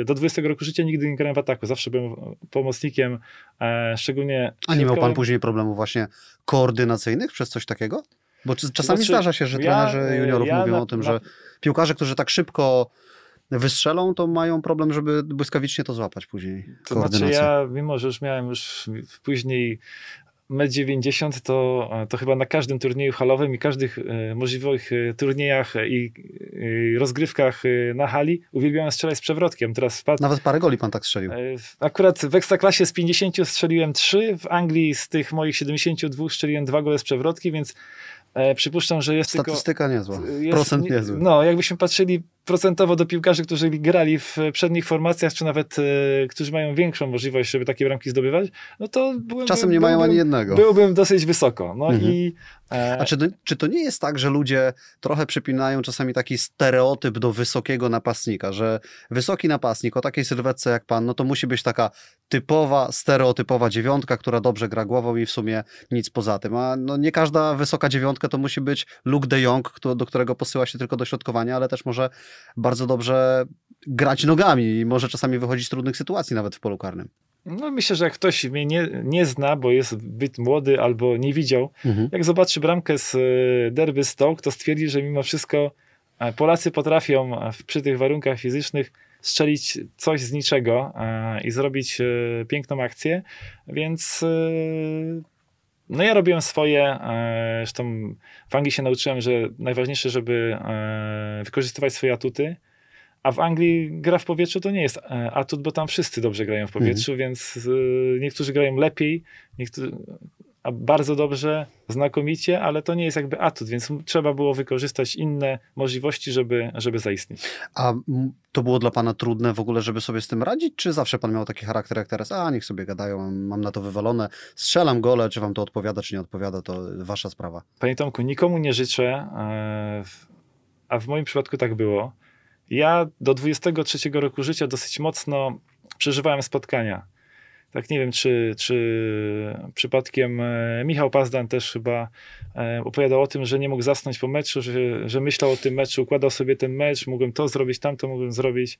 e, do 20 roku życia nigdy nie grałem w ataku. Zawsze byłem pomocnikiem, e, szczególnie... A nie miał pan później problemu właśnie koordynacyjnych przez coś takiego? Bo czasami znaczy, zdarza się, że trenerzy ja, juniorów ja mówią na, o tym, że na... piłkarze, którzy tak szybko wystrzelą, to mają problem, żeby błyskawicznie to złapać później. To znaczy ja, mimo że już miałem już później M90 to, to chyba na każdym turnieju halowym i każdych y, możliwych y, turniejach e, i y, rozgrywkach na hali uwielbiałem strzelać z przewrotkiem. Teraz Nawet parę goli pan tak strzelił. Akurat w Ekstraklasie z 50 strzeliłem 3, w Anglii z tych moich 72 strzeliłem 2 gole z przewrotki, więc przypuszczam, że jest Statystyka tylko... niezła, jest, procent niezły. No, jakbyśmy patrzyli procentowo do piłkarzy, którzy grali w przednich formacjach, czy nawet e, którzy mają większą możliwość, żeby takie bramki zdobywać, no to byłem, Czasem nie mają ani jednego. Byłbym dosyć wysoko. No mhm. i, e... A czy to, czy to nie jest tak, że ludzie trochę przypinają czasami taki stereotyp do wysokiego napastnika, że wysoki napastnik o takiej sylwetce jak pan, no to musi być taka typowa, stereotypowa dziewiątka, która dobrze gra głową i w sumie nic poza tym. A no nie każda wysoka dziewiątka to musi być Luke de Jong, kto, do którego posyła się tylko dośrodkowanie, ale też może bardzo dobrze grać nogami i może czasami wychodzić z trudnych sytuacji nawet w polu karnym. No myślę, że jak ktoś mnie nie, nie zna, bo jest zbyt młody albo nie widział, mhm. jak zobaczy bramkę z e, derby Stoke, to stwierdzi, że mimo wszystko e, Polacy potrafią e, przy tych warunkach fizycznych strzelić coś z niczego e, i zrobić e, piękną akcję, więc e, no ja robiłem swoje, zresztą w Anglii się nauczyłem, że najważniejsze, żeby wykorzystywać swoje atuty, a w Anglii gra w powietrzu to nie jest atut, bo tam wszyscy dobrze grają w powietrzu, mhm. więc niektórzy grają lepiej, niektórzy, a bardzo dobrze, znakomicie, ale to nie jest jakby atut, więc trzeba było wykorzystać inne możliwości, żeby, żeby zaistnieć. A to było dla pana trudne w ogóle, żeby sobie z tym radzić? Czy zawsze pan miał taki charakter jak teraz? A niech sobie gadają, mam na to wywalone, strzelam gole, czy wam to odpowiada, czy nie odpowiada, to wasza sprawa. Panie Tomku, nikomu nie życzę, e, a w moim przypadku tak było. Ja do 23 roku życia dosyć mocno przeżywałem spotkania tak nie wiem, czy, czy przypadkiem e, Michał Pazdan też chyba e, opowiadał o tym, że nie mógł zasnąć po meczu, że, że myślał o tym meczu, układał sobie ten mecz, mógłbym to zrobić, tamto mógłbym zrobić.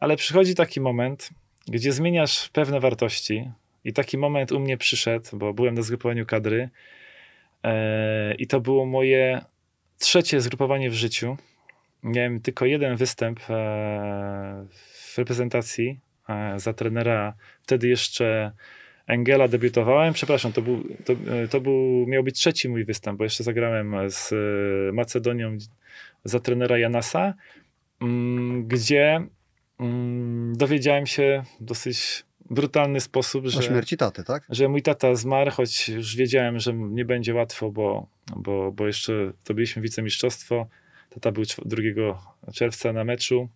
Ale przychodzi taki moment, gdzie zmieniasz pewne wartości, i taki moment u mnie przyszedł, bo byłem na zgrupowaniu kadry e, i to było moje trzecie zgrupowanie w życiu. Miałem tylko jeden występ w reprezentacji E, za trenera, wtedy jeszcze Engela debiutowałem, przepraszam, to był, to, e, to był, miał być trzeci mój występ, bo jeszcze zagrałem z e, Macedonią za trenera Janasa, mm, gdzie mm, dowiedziałem się dosyć brutalny sposób, że... O śmierci taty, tak? Że mój tata zmarł, choć już wiedziałem, że nie będzie łatwo, bo, bo, bo jeszcze to byliśmy wicemistrzostwo. Tata był 2 czerwca na meczu.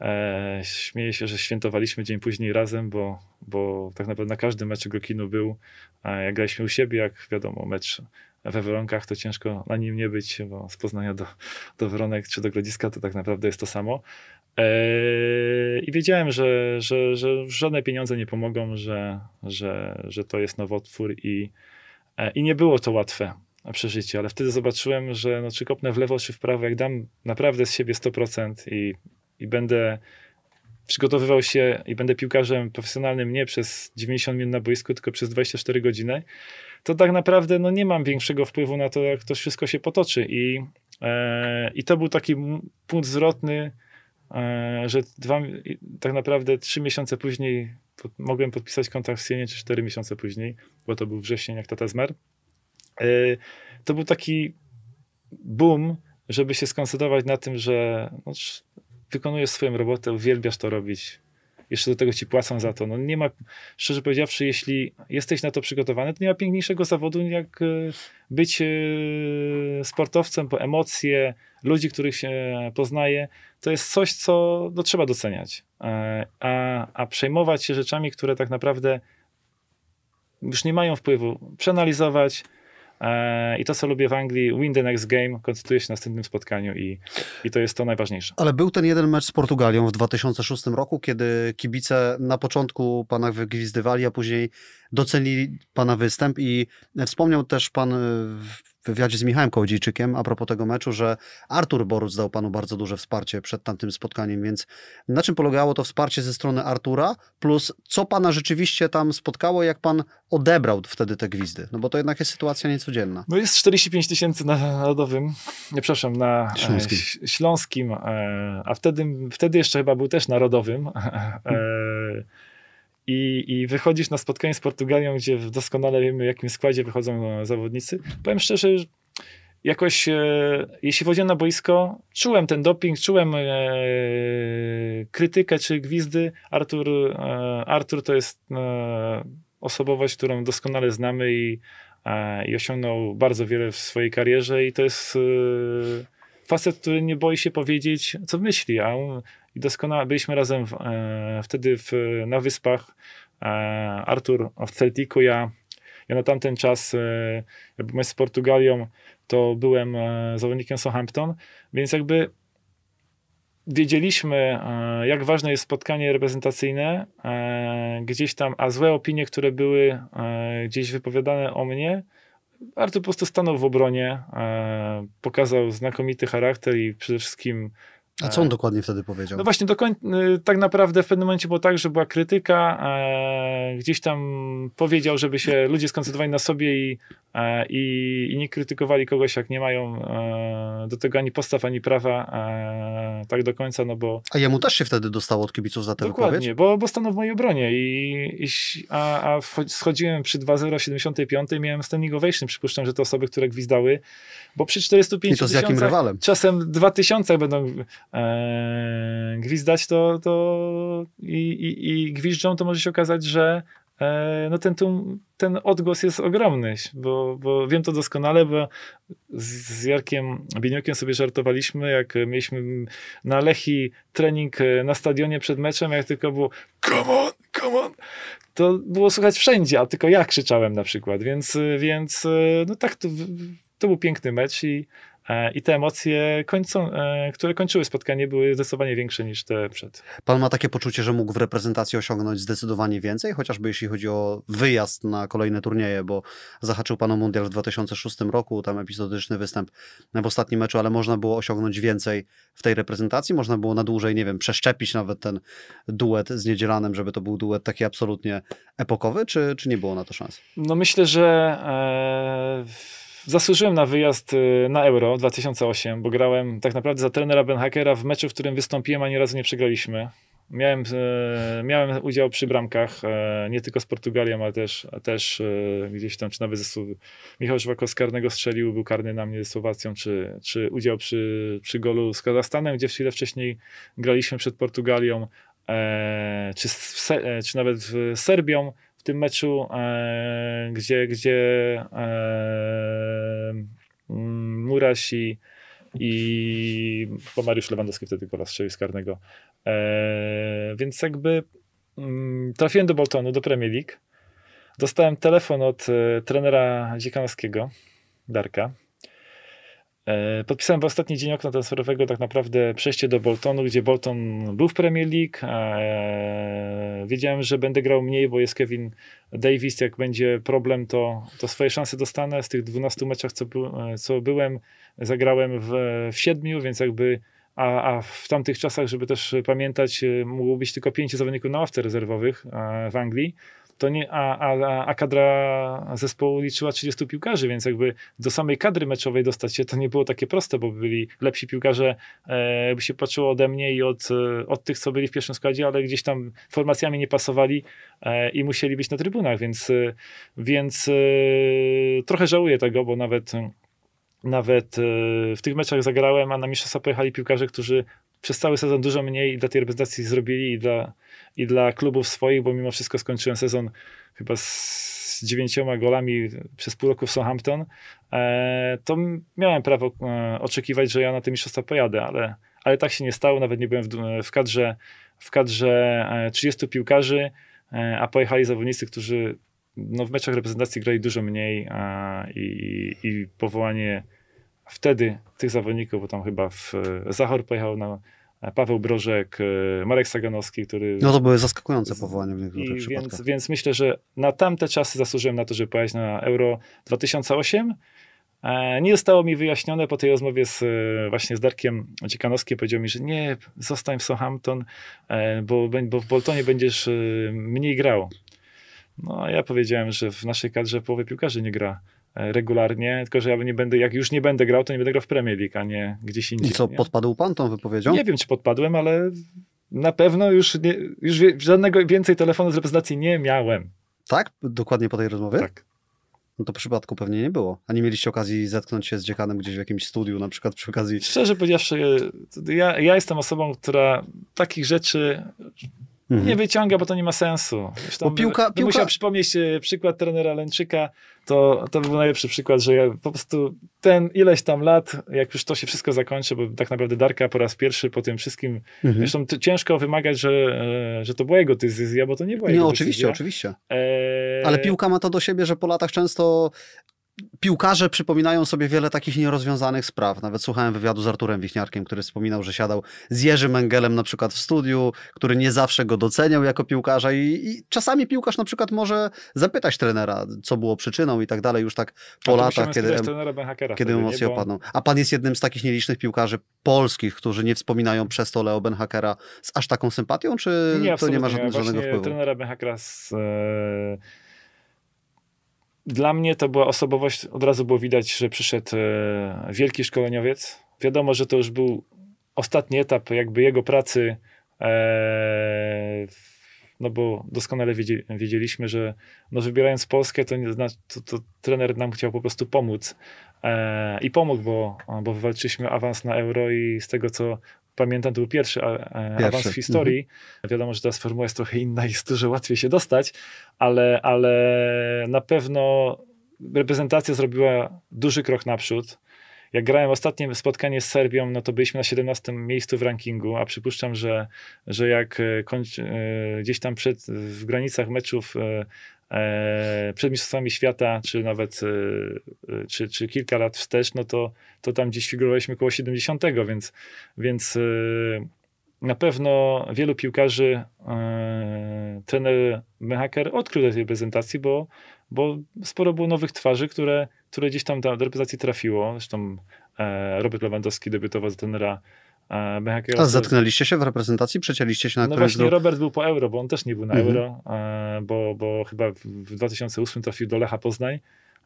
E, śmieję się, że świętowaliśmy dzień później razem, bo, bo tak naprawdę na każdym meczu Gokinu był. jak graliśmy u siebie, jak wiadomo, mecz we Wronkach, to ciężko na nim nie być, bo z Poznania do, do Wronek czy do Grodziska to tak naprawdę jest to samo. E, I wiedziałem, że, że, że żadne pieniądze nie pomogą, że, że, że to jest nowotwór i, e, i nie było to łatwe przeżycie, ale wtedy zobaczyłem, że no, czy kopnę w lewo, czy w prawo, jak dam naprawdę z siebie 100% i i będę przygotowywał się i będę piłkarzem profesjonalnym nie przez 90 minut na boisku, tylko przez 24 godziny, to tak naprawdę no, nie mam większego wpływu na to, jak to wszystko się potoczy. I, e, i to był taki punkt zwrotny, e, że dwa, tak naprawdę trzy miesiące później pod, mogłem podpisać kontrakt z Sienie, czy cztery miesiące później, bo to był wrzesień, jak tata zmarł. E, to był taki boom, żeby się skoncentrować na tym, że no, wykonujesz swoją robotę, uwielbiasz to robić, jeszcze do tego ci płacą za to. No nie ma, szczerze powiedziawszy, jeśli jesteś na to przygotowany, to nie ma piękniejszego zawodu jak e, być e, sportowcem, po emocje, ludzi, których się poznaje. To jest coś, co no, trzeba doceniać. E, a, a przejmować się rzeczami, które tak naprawdę już nie mają wpływu, przeanalizować, E, I to, co lubię w Anglii, win the next game, koncentruję się na następnym spotkaniu i, i to jest to najważniejsze. Ale był ten jeden mecz z Portugalią w 2006 roku, kiedy kibice na początku pana wygwizdywali, a później docenili pana występ i wspomniał też pan e, w wywiadzie z Michałem Kołodziejczykiem a propos tego meczu, że Artur Boruc dał panu bardzo duże wsparcie przed tamtym spotkaniem, więc na czym polegało to wsparcie ze strony Artura, plus co pana rzeczywiście tam spotkało, jak pan odebrał wtedy te gwizdy? No bo to jednak jest sytuacja niecodzienna. No jest 45 tysięcy na Narodowym, nie przepraszam, na e, Śląskim, Śląskim e, a wtedy, wtedy jeszcze chyba był też Narodowym. Hmm. i, i wychodzisz na spotkanie z Portugalią, gdzie doskonale wiemy, w jakim składzie wychodzą e, zawodnicy. Powiem szczerze, jakoś, e, jeśli chodziłem na boisko, czułem ten doping, czułem e, krytykę czy gwizdy. Artur, e, Artur to jest e, osobowość, którą doskonale znamy i, e, i osiągnął bardzo wiele w swojej karierze i to jest facet, który nie boi się powiedzieć, co myśli. A I doskonale byliśmy razem w, e, wtedy w, na wyspach. E, Artur w Celtiku, ja, ja na tamten czas, e, jak z Portugalią, to byłem e, zawodnikiem Southampton, więc jakby wiedzieliśmy, e, jak ważne jest spotkanie reprezentacyjne, e, gdzieś tam, a złe opinie, które były e, gdzieś wypowiadane o mnie, Artur po prostu stanął w obronie, e, pokazał znakomity charakter i przede wszystkim. A co on e, dokładnie wtedy powiedział? No właśnie, e, tak naprawdę w pewnym momencie było tak, że była krytyka, e, gdzieś tam powiedział, żeby się ludzie skoncentrowali na sobie i E, i, i nie krytykowali kogoś, jak nie mają e, do tego ani postaw, ani prawa e, tak do końca, no bo... A jemu też się wtedy dostało od kibiców za tę Dokładnie, bo, bo stanął w mojej obronie i, i a, a schodziłem przy 2-0 75 miałem standing ovation, przypuszczam, że to osoby, które gwizdały, bo przy 45 I to z jakim rywalem? Czasem 2000 będą e, gwizdać to, to i, i, i gwizdżą, to może się okazać, że E, no ten, ten odgłos jest ogromny, bo, bo wiem to doskonale, bo z, z Jarkiem Biniokiem sobie żartowaliśmy, jak mieliśmy na Lechi trening e, na stadionie przed meczem, jak tylko było come on, come on, to było słychać wszędzie, a tylko ja krzyczałem na przykład, więc, więc e, no tak, to, to był piękny mecz i E, I te emocje, końcą, e, które kończyły spotkanie, były zdecydowanie większe niż te przed. Pan ma takie poczucie, że mógł w reprezentacji osiągnąć zdecydowanie więcej, chociażby jeśli chodzi o wyjazd na kolejne turnieje, bo zahaczył Pan o Mundial w 2006 roku, tam epizodyczny występ w ostatnim meczu, ale można było osiągnąć więcej w tej reprezentacji, można było na dłużej, nie wiem, przeszczepić nawet ten duet z Niedzielanem, żeby to był duet taki absolutnie epokowy, czy, czy nie było na to szans? No myślę, że... E, Zasłużyłem na wyjazd y, na Euro 2008, bo grałem tak naprawdę za trenera Ben Hackera w meczu, w którym wystąpiłem, a nie razu nie przegraliśmy. Miałem, e, miałem udział przy bramkach, e, nie tylko z Portugalią, ale też, też e, gdzieś tam, czy nawet ze Słow... Michał Żwako z karnego strzelił, był karny na mnie ze Słowacją, czy, czy udział przy, przy golu z Kazachstanem, gdzie chwilę wcześniej graliśmy przed Portugalią, e, czy, w, e, czy nawet w Serbią tym meczu, e, gdzie, gdzie e, mm, Muraś i, i bo Mariusz Lewandowski wtedy raz strzelił z karnego. E, więc jakby m, mm, trafiłem do Boltonu, do Premier League. Dostałem telefon od e, trenera Dzikanowskiego, Darka, E, podpisałem w ostatni dzień okna transferowego tak naprawdę przejście do Boltonu, gdzie Bolton był w Premier League. E, wiedziałem, że będę grał mniej, bo jest Kevin Davis. Jak będzie problem, to, to swoje szanse dostanę. Z tych 12 meczach, co, e, co byłem, zagrałem w, w 7, więc jakby a, a, w tamtych czasach, żeby też pamiętać, mógł być tylko pięciu zawodników na ławce rezerwowych w Anglii to nie, a, a, a kadra zespołu liczyła 30 piłkarzy, więc jakby do samej kadry meczowej dostać się to nie było takie proste, bo byli lepsi piłkarze, by e, jakby się patrzyło ode mnie i od, od tych, co byli w pierwszym składzie, ale gdzieś tam formacjami nie pasowali e, i musieli być na trybunach, więc, więc e, trochę żałuję tego, bo nawet nawet w tych meczach zagrałem, a na mistrzostwa pojechali piłkarze, którzy przez cały sezon dużo mniej dla tej reprezentacji zrobili i dla, i dla klubów swoich, bo mimo wszystko skończyłem sezon chyba z dziewięcioma golami przez pół roku w Southampton, e, to miałem prawo e, oczekiwać, że ja na te mistrzostwa pojadę, ale, ale tak się nie stało, nawet nie byłem w, kadrze w kadrze 30 e, piłkarzy, a pojechali zawodnicy, którzy no, w meczach reprezentacji grali dużo mniej a, i, i powołanie wtedy tych zawodników, bo tam chyba w Zachor pojechał na Paweł Brożek, e, Marek Saganowski, który... No to były zaskakujące powołania w niektórych I więc, więc myślę, że na tamte czasy zasłużyłem na to, żeby pojechać na Euro 2008. E, nie zostało mi wyjaśnione po tej rozmowie z, e, właśnie z Darkiem Dziekanowskim. Powiedział mi, że nie, zostań w Southampton, bo, bo w Boltonie będziesz mniej grał. No, ja powiedziałem, że w naszej kadrze połowy piłkarzy nie gra. E, regularnie, tylko że ja nie będę, jak już nie będę grał, to nie będę grał w Premier League, a nie gdzieś indziej. I co, nie? podpadł pan tą wypowiedzią? Nie wiem, czy podpadłem, ale na pewno już, nie, już żadnego więcej telefonu z reprezentacji nie miałem. Tak? Dokładnie po tej rozmowie? Tak. No to przypadku pewnie nie było. A nie mieliście okazji zetknąć się z dziekanem gdzieś w jakimś studiu, na przykład przy okazji. Szczerze powiedziawszy, ja, ja jestem osobą, która takich rzeczy Mhm. Nie wyciąga, bo to nie ma sensu. bo piłka, piłka... Musiał przypomnieć e, przykład trenera Lęczyka, to, to był najlepszy przykład, że ja po prostu ten ileś tam lat, jak już to się wszystko zakończy, bo tak naprawdę Darka po raz pierwszy po tym wszystkim, mhm. zresztą ciężko wymagać, że, e, że to była jego decyzja, bo to nie była nie, jego oczywiście, decyzja. oczywiście. E... Ale piłka ma to do siebie, że po latach często piłkarze przypominają sobie wiele takich nierozwiązanych spraw. Nawet słuchałem wywiadu z Arturem Wichniarkiem, który wspominał, że siadał z Jerzym Engelem na przykład w studiu, który nie zawsze go doceniał jako piłkarza i, i czasami piłkarz na przykład może zapytać trenera, co było przyczyną i tak dalej, już tak po latach, kiedy, kiedy emocje opadną. A pan jest jednym z takich nielicznych piłkarzy polskich, którzy nie wspominają przez to Leo Benhakera z aż taką sympatią, czy nie, to nie ma żadnego, żadnego wpływu? trenera Benhakera z... E, dla mnie to była osobowość, od razu było widać, że przyszedł e, wielki szkoleniowiec. Wiadomo, że to już był ostatni etap jakby jego pracy, e, no bo doskonale wiedzieliśmy, że no wybierając Polskę, to, to, to trener nam chciał po prostu pomóc e, i pomógł, bo, bo wywalczyliśmy awans na euro i z tego, co pamiętam, to był pierwszy, pierwszy. awans w historii. Mhm. Wiadomo, że teraz formuła jest trochę inna, jest dużo łatwiej się dostać, ale, ale na pewno reprezentacja zrobiła duży krok naprzód. Jak grałem ostatnie spotkanie z Serbią, no to byliśmy na 17 miejscu w rankingu, a przypuszczam, że, że jak e, kończy, e, gdzieś tam przed, w granicach meczów e, E, przed Mistrzostwami Świata, czy nawet e, e, czy, czy kilka lat wstecz, no to, to tam gdzieś figurowaliśmy około 70, więc, więc na pewno wielu piłkarzy trener Mehaker odkrył do tej reprezentacji, bo, bo sporo było nowych twarzy, które, które gdzieś tam do reprezentacji trafiło. Zresztą Robert Lewandowski debiutował za trenera by A zatknęliście się w reprezentacji? Przecięliście się na No właśnie, Robert był po Euro, bo on też nie był na mhm. Euro, e, bo, bo chyba w 2008 trafił do Lecha Poznań,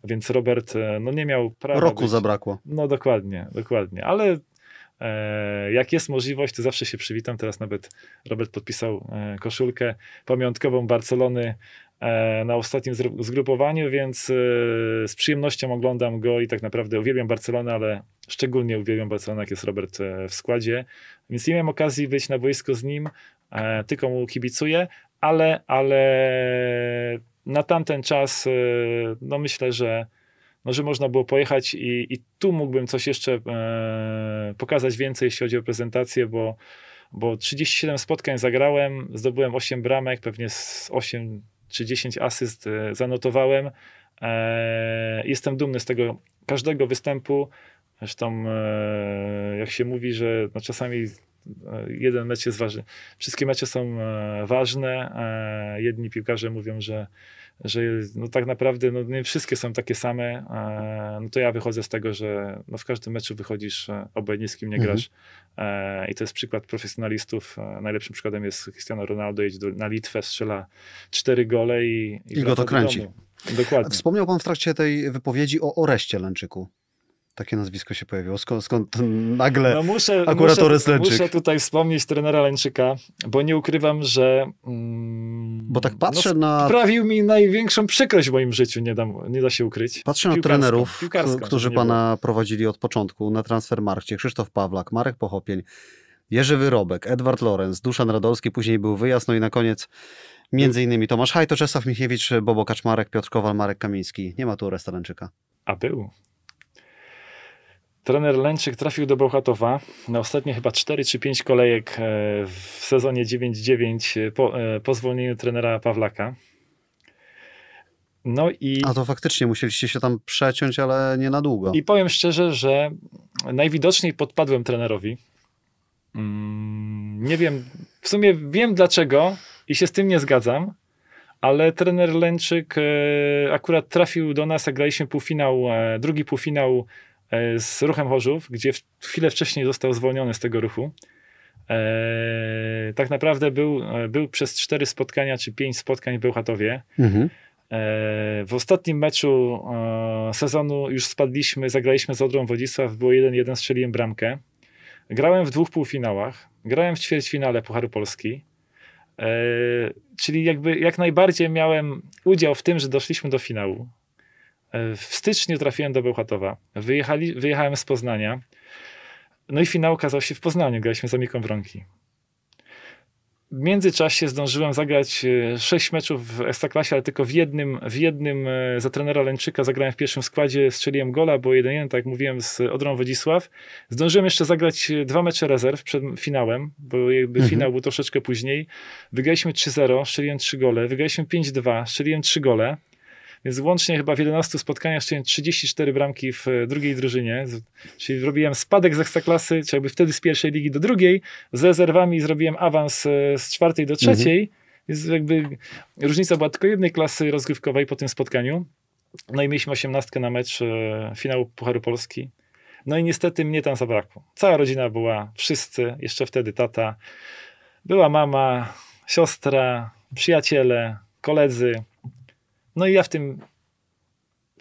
więc Robert e, no, nie miał prawa. Roku być... zabrakło. No dokładnie, dokładnie. Ale e, jak jest możliwość, to zawsze się przywitam. Teraz nawet Robert podpisał koszulkę pamiątkową Barcelony E, na ostatnim zgrupowaniu, więc e, z przyjemnością oglądam go i tak naprawdę uwielbiam Barcelonę, ale szczególnie uwielbiam Barcelonę, jak jest Robert e, w składzie. Więc nie miałem okazji być na boisko z nim, tylko mu kibicuję, ale, ale na tamten czas no myślę, że, no, że można było pojechać i, i tu mógłbym coś jeszcze pokazać więcej, jeśli chodzi o prezentację, bo bo 37 spotkań zagrałem, zdobyłem 8 bramek, pewnie z 8 czy 10 asyst e, zanotowałem. E, jestem dumny z tego każdego występu. Zresztą, e, jak się mówi, że no czasami jeden mecz jest ważny. Wszystkie mecze są ważne. Jedni piłkarze mówią, że że no tak naprawdę no nie wszystkie są takie same, e, no to ja wychodzę z tego, że no w każdym meczu wychodzisz e, obojętnie z kim mhm. nie grasz. E, I to jest przykład profesjonalistów. najlepszym przykładem jest Cristiano Ronaldo, idzie na Litwę, strzela cztery gole i, i, I go to kręci. Dokładnie. Wspomniał pan w trakcie tej wypowiedzi o oreszcie Lęczyku takie nazwisko się pojawiło? Skąd, skąd nagle no muszę, akurat muszę, Orestleczyk? Muszę tutaj wspomnieć trenera Leńczyka, bo nie ukrywam, że... Mm, bo tak patrzę no, na... Sprawił mi największą przykrość w moim życiu, nie, nie da się ukryć. Patrzę piłkarską, na trenerów, którzy pana było. prowadzili od początku na transfer Markcie: Krzysztof Pawlak, Marek Pochopień, Jerzy Wyrobek, Edward Lorenz, Duszan Radolski, później był wyjazd, no i na koniec między innymi Tomasz Hajto, Czesław Michniewicz, Bobo Kaczmarek, Piotr Kowal, Marek Kamiński. Nie ma tu Oresta Leńczyka. A był. Trener Lęczyk trafił do Bełchatowa na ostatnie chyba 4 czy 5 kolejek e, w sezonie 9-9 e, po, e, po zwolnieniu trenera Pawlaka. No i... A to faktycznie musieliście się tam przeciąć, ale nie na długo. I powiem szczerze, że najwidoczniej podpadłem trenerowi. Mm, nie wiem, w sumie wiem dlaczego i się z tym nie zgadzam, ale trener Lęczyk akurat trafił do nas, jak graliśmy półfinał, drugi półfinał E, z ruchem Chorzów, gdzie w, chwilę wcześniej został zwolniony z tego ruchu. E, tak naprawdę był, e, był przez cztery spotkania czy pięć spotkań w Bełchatowie. Mhm. w ostatnim meczu sezonu już spadliśmy, zagraliśmy z Odrą Wodzisław, było 1-1, strzeliłem bramkę. Grałem w dwóch półfinałach, grałem w ćwierćfinale Pucharu Polski. czyli jakby jak najbardziej miałem udział w tym, że doszliśmy do finału. E, w styczniu trafiłem do Bełchatowa. Wyjechali, wyjechałem z Poznania. No i finał okazał się w Poznaniu. Graliśmy za Amiką Bronki. W międzyczasie zdążyłem zagrać e, sześć meczów w Ekstraklasie, ale tylko w jednym, w jednym e, za trenera Leńczyka zagrałem w pierwszym składzie, strzeliłem gola, bo jedynie, tak jak mówiłem, z Odrą Wodzisław. Zdążyłem jeszcze zagrać dwa mecze rezerw przed finałem, bo jakby mhm. finał był troszeczkę później. Wygraliśmy 3-0, strzeliłem 3 gole, wygraliśmy 5-2, strzeliłem 3 gole. Więc łącznie chyba w 11 spotkaniach strzeliłem 34 bramki w e, drugiej drużynie. Czyli robiłem spadek z ekstraklasy, czy jakby wtedy z pierwszej ligi do drugiej, z rezerwami zrobiłem awans e, z czwartej do mhm. trzeciej. Mhm. Więc jakby różnica była tylko jednej klasy rozgrywkowej po tym spotkaniu. No i mieliśmy osiemnastkę na mecz e, finału Pucharu Polski. No i niestety mnie tam zabrakło. Cała rodzina była, wszyscy, jeszcze wtedy tata, była mama, siostra, przyjaciele, koledzy. No i ja w tym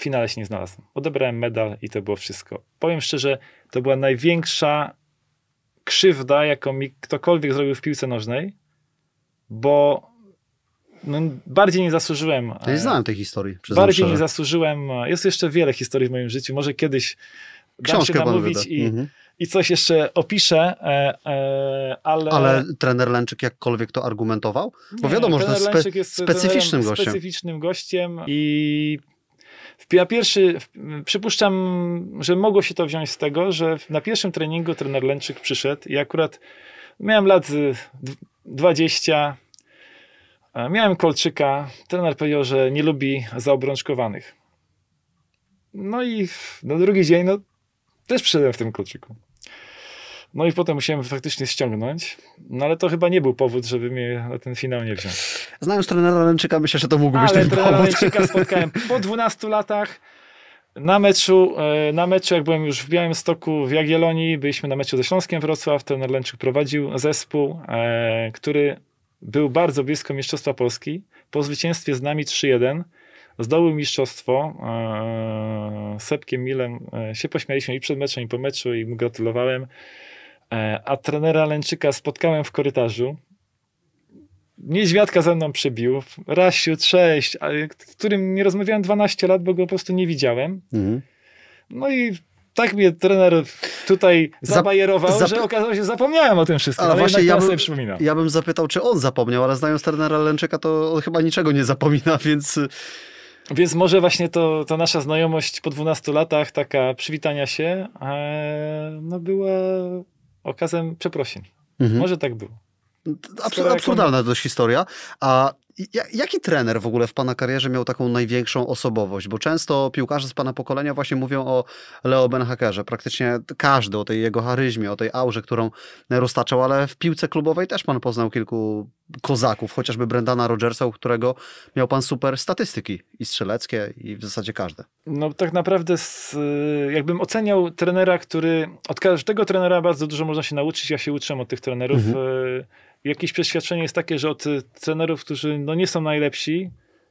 finale się nie znalazłem. Odebrałem medal i to było wszystko. Powiem szczerze, to była największa krzywda, jaką mi ktokolwiek zrobił w piłce nożnej, bo no, bardziej nie zasłużyłem. Ja nie e, znałem tej historii. Bardziej szczerze. nie zasłużyłem. E, jest jeszcze wiele historii w moim życiu. Może kiedyś Książkę dam się namówić i, mhm i coś jeszcze opiszę, e, e, ale... Ale trener Lęczyk jakkolwiek to argumentował? Bo wiadomo, że to jest, spe... jest specyficznym gościem. Specyficznym gościem i na pierwszy, przypuszczam, że mogło się to wziąć z tego, że na pierwszym treningu trener Lęczyk przyszedł i akurat miałem lat 20, e, miałem kolczyka, trener powiedział, że nie lubi zaobrączkowanych. No i na drugi dzień no, też przyszedłem w tym kolczyku. No i potem musiałem faktycznie ściągnąć, no ale to chyba nie był powód, żeby mnie na ten finał nie wziąć. Znając trenera Lęczyka, myślę, że to mógł ale być ten trenera powód. Lęczyka spotkałem po 12 latach na meczu, e, na meczu, jak byłem już w Białymstoku, w Jagiellonii, byliśmy na meczu ze Śląskiem Wrocław, ten Lęczyk prowadził zespół, e, który był bardzo blisko Mistrzostwa Polski. Po zwycięstwie z nami 3-1 zdobył mistrzostwo. E, Sepkiem Milem się pośmialiśmy i przed meczem, i po meczu, i mu gratulowałem. E, a trenera Lęczyka spotkałem w korytarzu. Nieźwiadka ze mną przybił. Rasiu, cześć, z którym nie rozmawiałem 12 lat, bo go po prostu nie widziałem. Mhm. No i tak mnie trener tutaj zabajerował, Zap... że okazało się, że zapomniałem o tym wszystkim. Ale, no właśnie ja bym, sobie ja bym zapytał, czy on zapomniał, ale znając trenera Lęczyka, to on chyba niczego nie zapomina, więc... Y, więc może właśnie to, ta nasza znajomość po 12 latach, taka przywitania się, e, no była okazem przeprosin. Mhm. Może tak było. Absur absurdalna dość historia. A Jaki trener w ogóle w pana karierze miał taką największą osobowość? Bo często piłkarze z pana pokolenia właśnie mówią o Leo Benhakerze. Praktycznie każdy o tej jego charyzmie, o tej aurze, którą roztaczał, ale w piłce klubowej też pan poznał kilku kozaków, chociażby Brendana Rogersa, u którego miał pan super statystyki i strzeleckie i w zasadzie każde. No tak naprawdę z, y, jakbym oceniał trenera, który od każdego trenera bardzo dużo można się nauczyć, ja się uczę od tych trenerów. Mhm. Y, jakieś przeświadczenie jest takie, że od y, trenerów, którzy no, nie są najlepsi,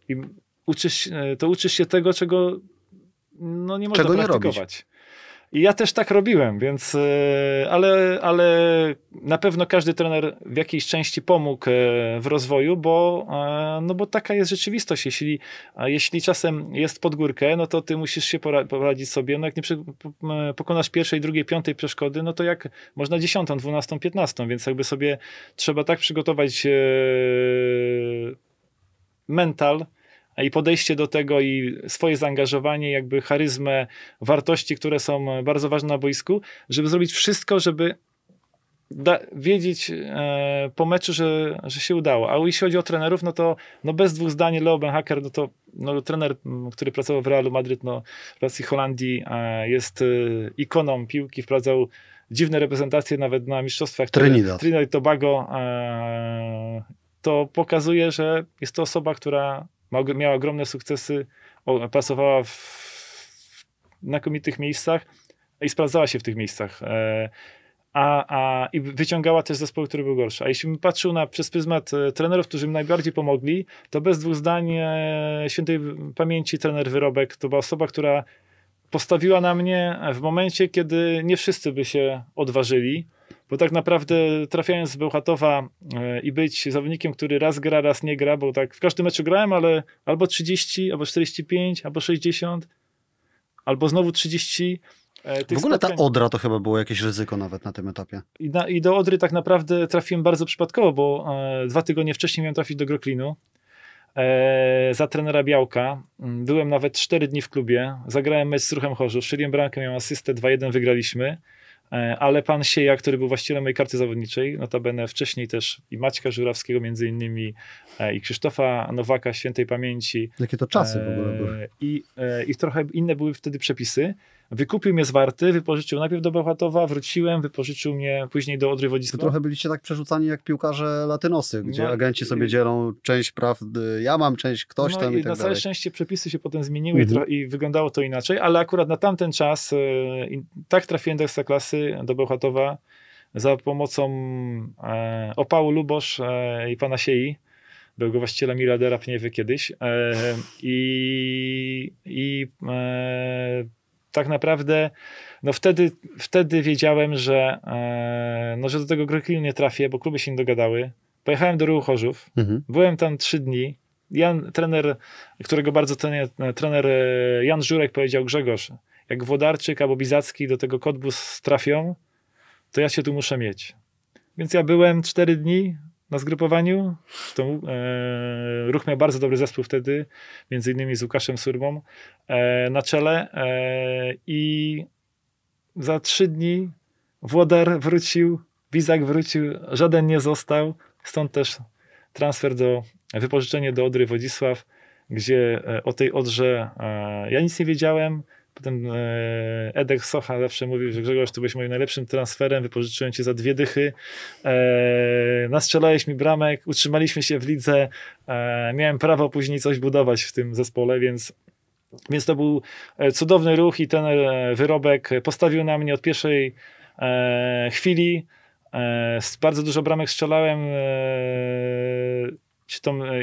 i uczysz, y, to uczysz się tego, czego no, nie można praktykować. robić. I ja też tak robiłem, więc e, ale, ale na pewno każdy trener w jakiejś części pomógł e, w rozwoju, bo, e, no bo taka jest rzeczywistość. Jeśli, jeśli czasem jest pod górkę, no to ty musisz się poradzić sobie. No jak nie pokonasz pierwszej, drugiej, piątej przeszkody, no to jak można dziesiątą, dwunastą, piętnastą, więc jakby sobie trzeba tak przygotować mental, i podejście do tego i swoje zaangażowanie, jakby charyzmę, wartości, które są bardzo ważne na boisku, żeby zrobić wszystko, żeby Da, wiedzieć e, po meczu, że, że się udało. A jeśli chodzi o trenerów, no to no bez dwóch zdań Leo Benhacker, no to no, trener, który pracował w Realu Madryt, no w racji Holandii e, jest e, ikoną piłki, wprowadzał dziwne reprezentacje nawet na mistrzostwach. Trinidad. Trinidad i Tobago. E, to pokazuje, że jest to osoba, która miała ogromne sukcesy, pasowała w znakomitych miejscach i sprawdzała się w tych miejscach. E, a, a, I wyciągała też zespół, który był gorszy. A jeśli bym patrzył na, przez pryzmat e, trenerów, którzy mi najbardziej pomogli, to bez dwóch zdań e, świętej pamięci trener Wyrobek to była osoba, która postawiła na mnie w momencie, kiedy nie wszyscy by się odważyli bo tak naprawdę trafiając z Bełchatowa e, i być zawodnikiem, który raz gra, raz nie gra, bo tak w każdym meczu grałem, ale albo 30, albo 45, albo 60, albo znowu 30. E, w ogóle ta Odra to chyba było jakieś ryzyko nawet na tym etapie. I, na, i do Odry tak naprawdę trafiłem bardzo przypadkowo, bo e, dwa tygodnie wcześniej miałem trafić do Groklinu e, za trenera Białka. Mm, byłem nawet cztery dni w klubie, zagrałem mecz z Ruchem Chorzów, strzeliłem bramkę, miałem asystę, 2-1 wygraliśmy. E, ale pan Sieja, który był właścicielem mojej karty zawodniczej, notabene wcześniej też i Maćka Żurawskiego między innymi, e, i Krzysztofa Nowaka, świętej pamięci. Jakie to czasy w ogóle e, były. I, i trochę inne były wtedy przepisy. Wykupił mnie z warty, wypożyczył najpierw do Bełchatowa, wróciłem, wypożyczył mnie później do Odry Wodzisław. Trochę byliście tak przerzucani jak piłkarze latynosy, gdzie no, agenci sobie dzielą część praw, y, ja mam część, ktoś no tam i, i tak na całe dalej. szczęście przepisy się potem zmieniły mhm. i, wyglądało to inaczej, ale akurat na tamten czas y, tak trafiłem do Ekstraklasy, do Bełchatowa, za pomocą e, opału Lubosz e, i pana Siei, go właścicielem Miradera Pniewy kiedyś e, i, i e, tak naprawdę no wtedy, wtedy wiedziałem, że, e, no, że do tego Groklilu nie trafię, bo kluby się nie dogadały. Pojechałem do Ruchu Chorzów, mhm. byłem tam trzy dni. Jan, trener, którego bardzo ten, e, trener e, Jan Żurek powiedział, Grzegorz, jak Wodarczyk albo Bizacki do tego Kotbus trafią, to ja się tu muszę mieć. Więc ja byłem cztery dni, na zgrupowaniu. To, e, Ruch miał bardzo dobry zespół wtedy, między innymi z Łukaszem Surbą e, na czele e, i za trzy dni Włodar wrócił, Bizak wrócił, żaden nie został, stąd też transfer do, wypożyczenie do Odry Wodzisław, gdzie e, o tej Odrze e, ja nic nie wiedziałem, Potem e, Edek Socha zawsze mówił, że Grzegorz, ty byłeś moim najlepszym transferem, wypożyczyłem cię za dwie dychy, e, nastrzelałeś mi bramek, utrzymaliśmy się w lidze, e, miałem prawo później coś budować w tym zespole, więc więc to był e, cudowny ruch i ten wyrobek postawił na mnie od pierwszej chwili. bardzo dużo bramek strzelałem.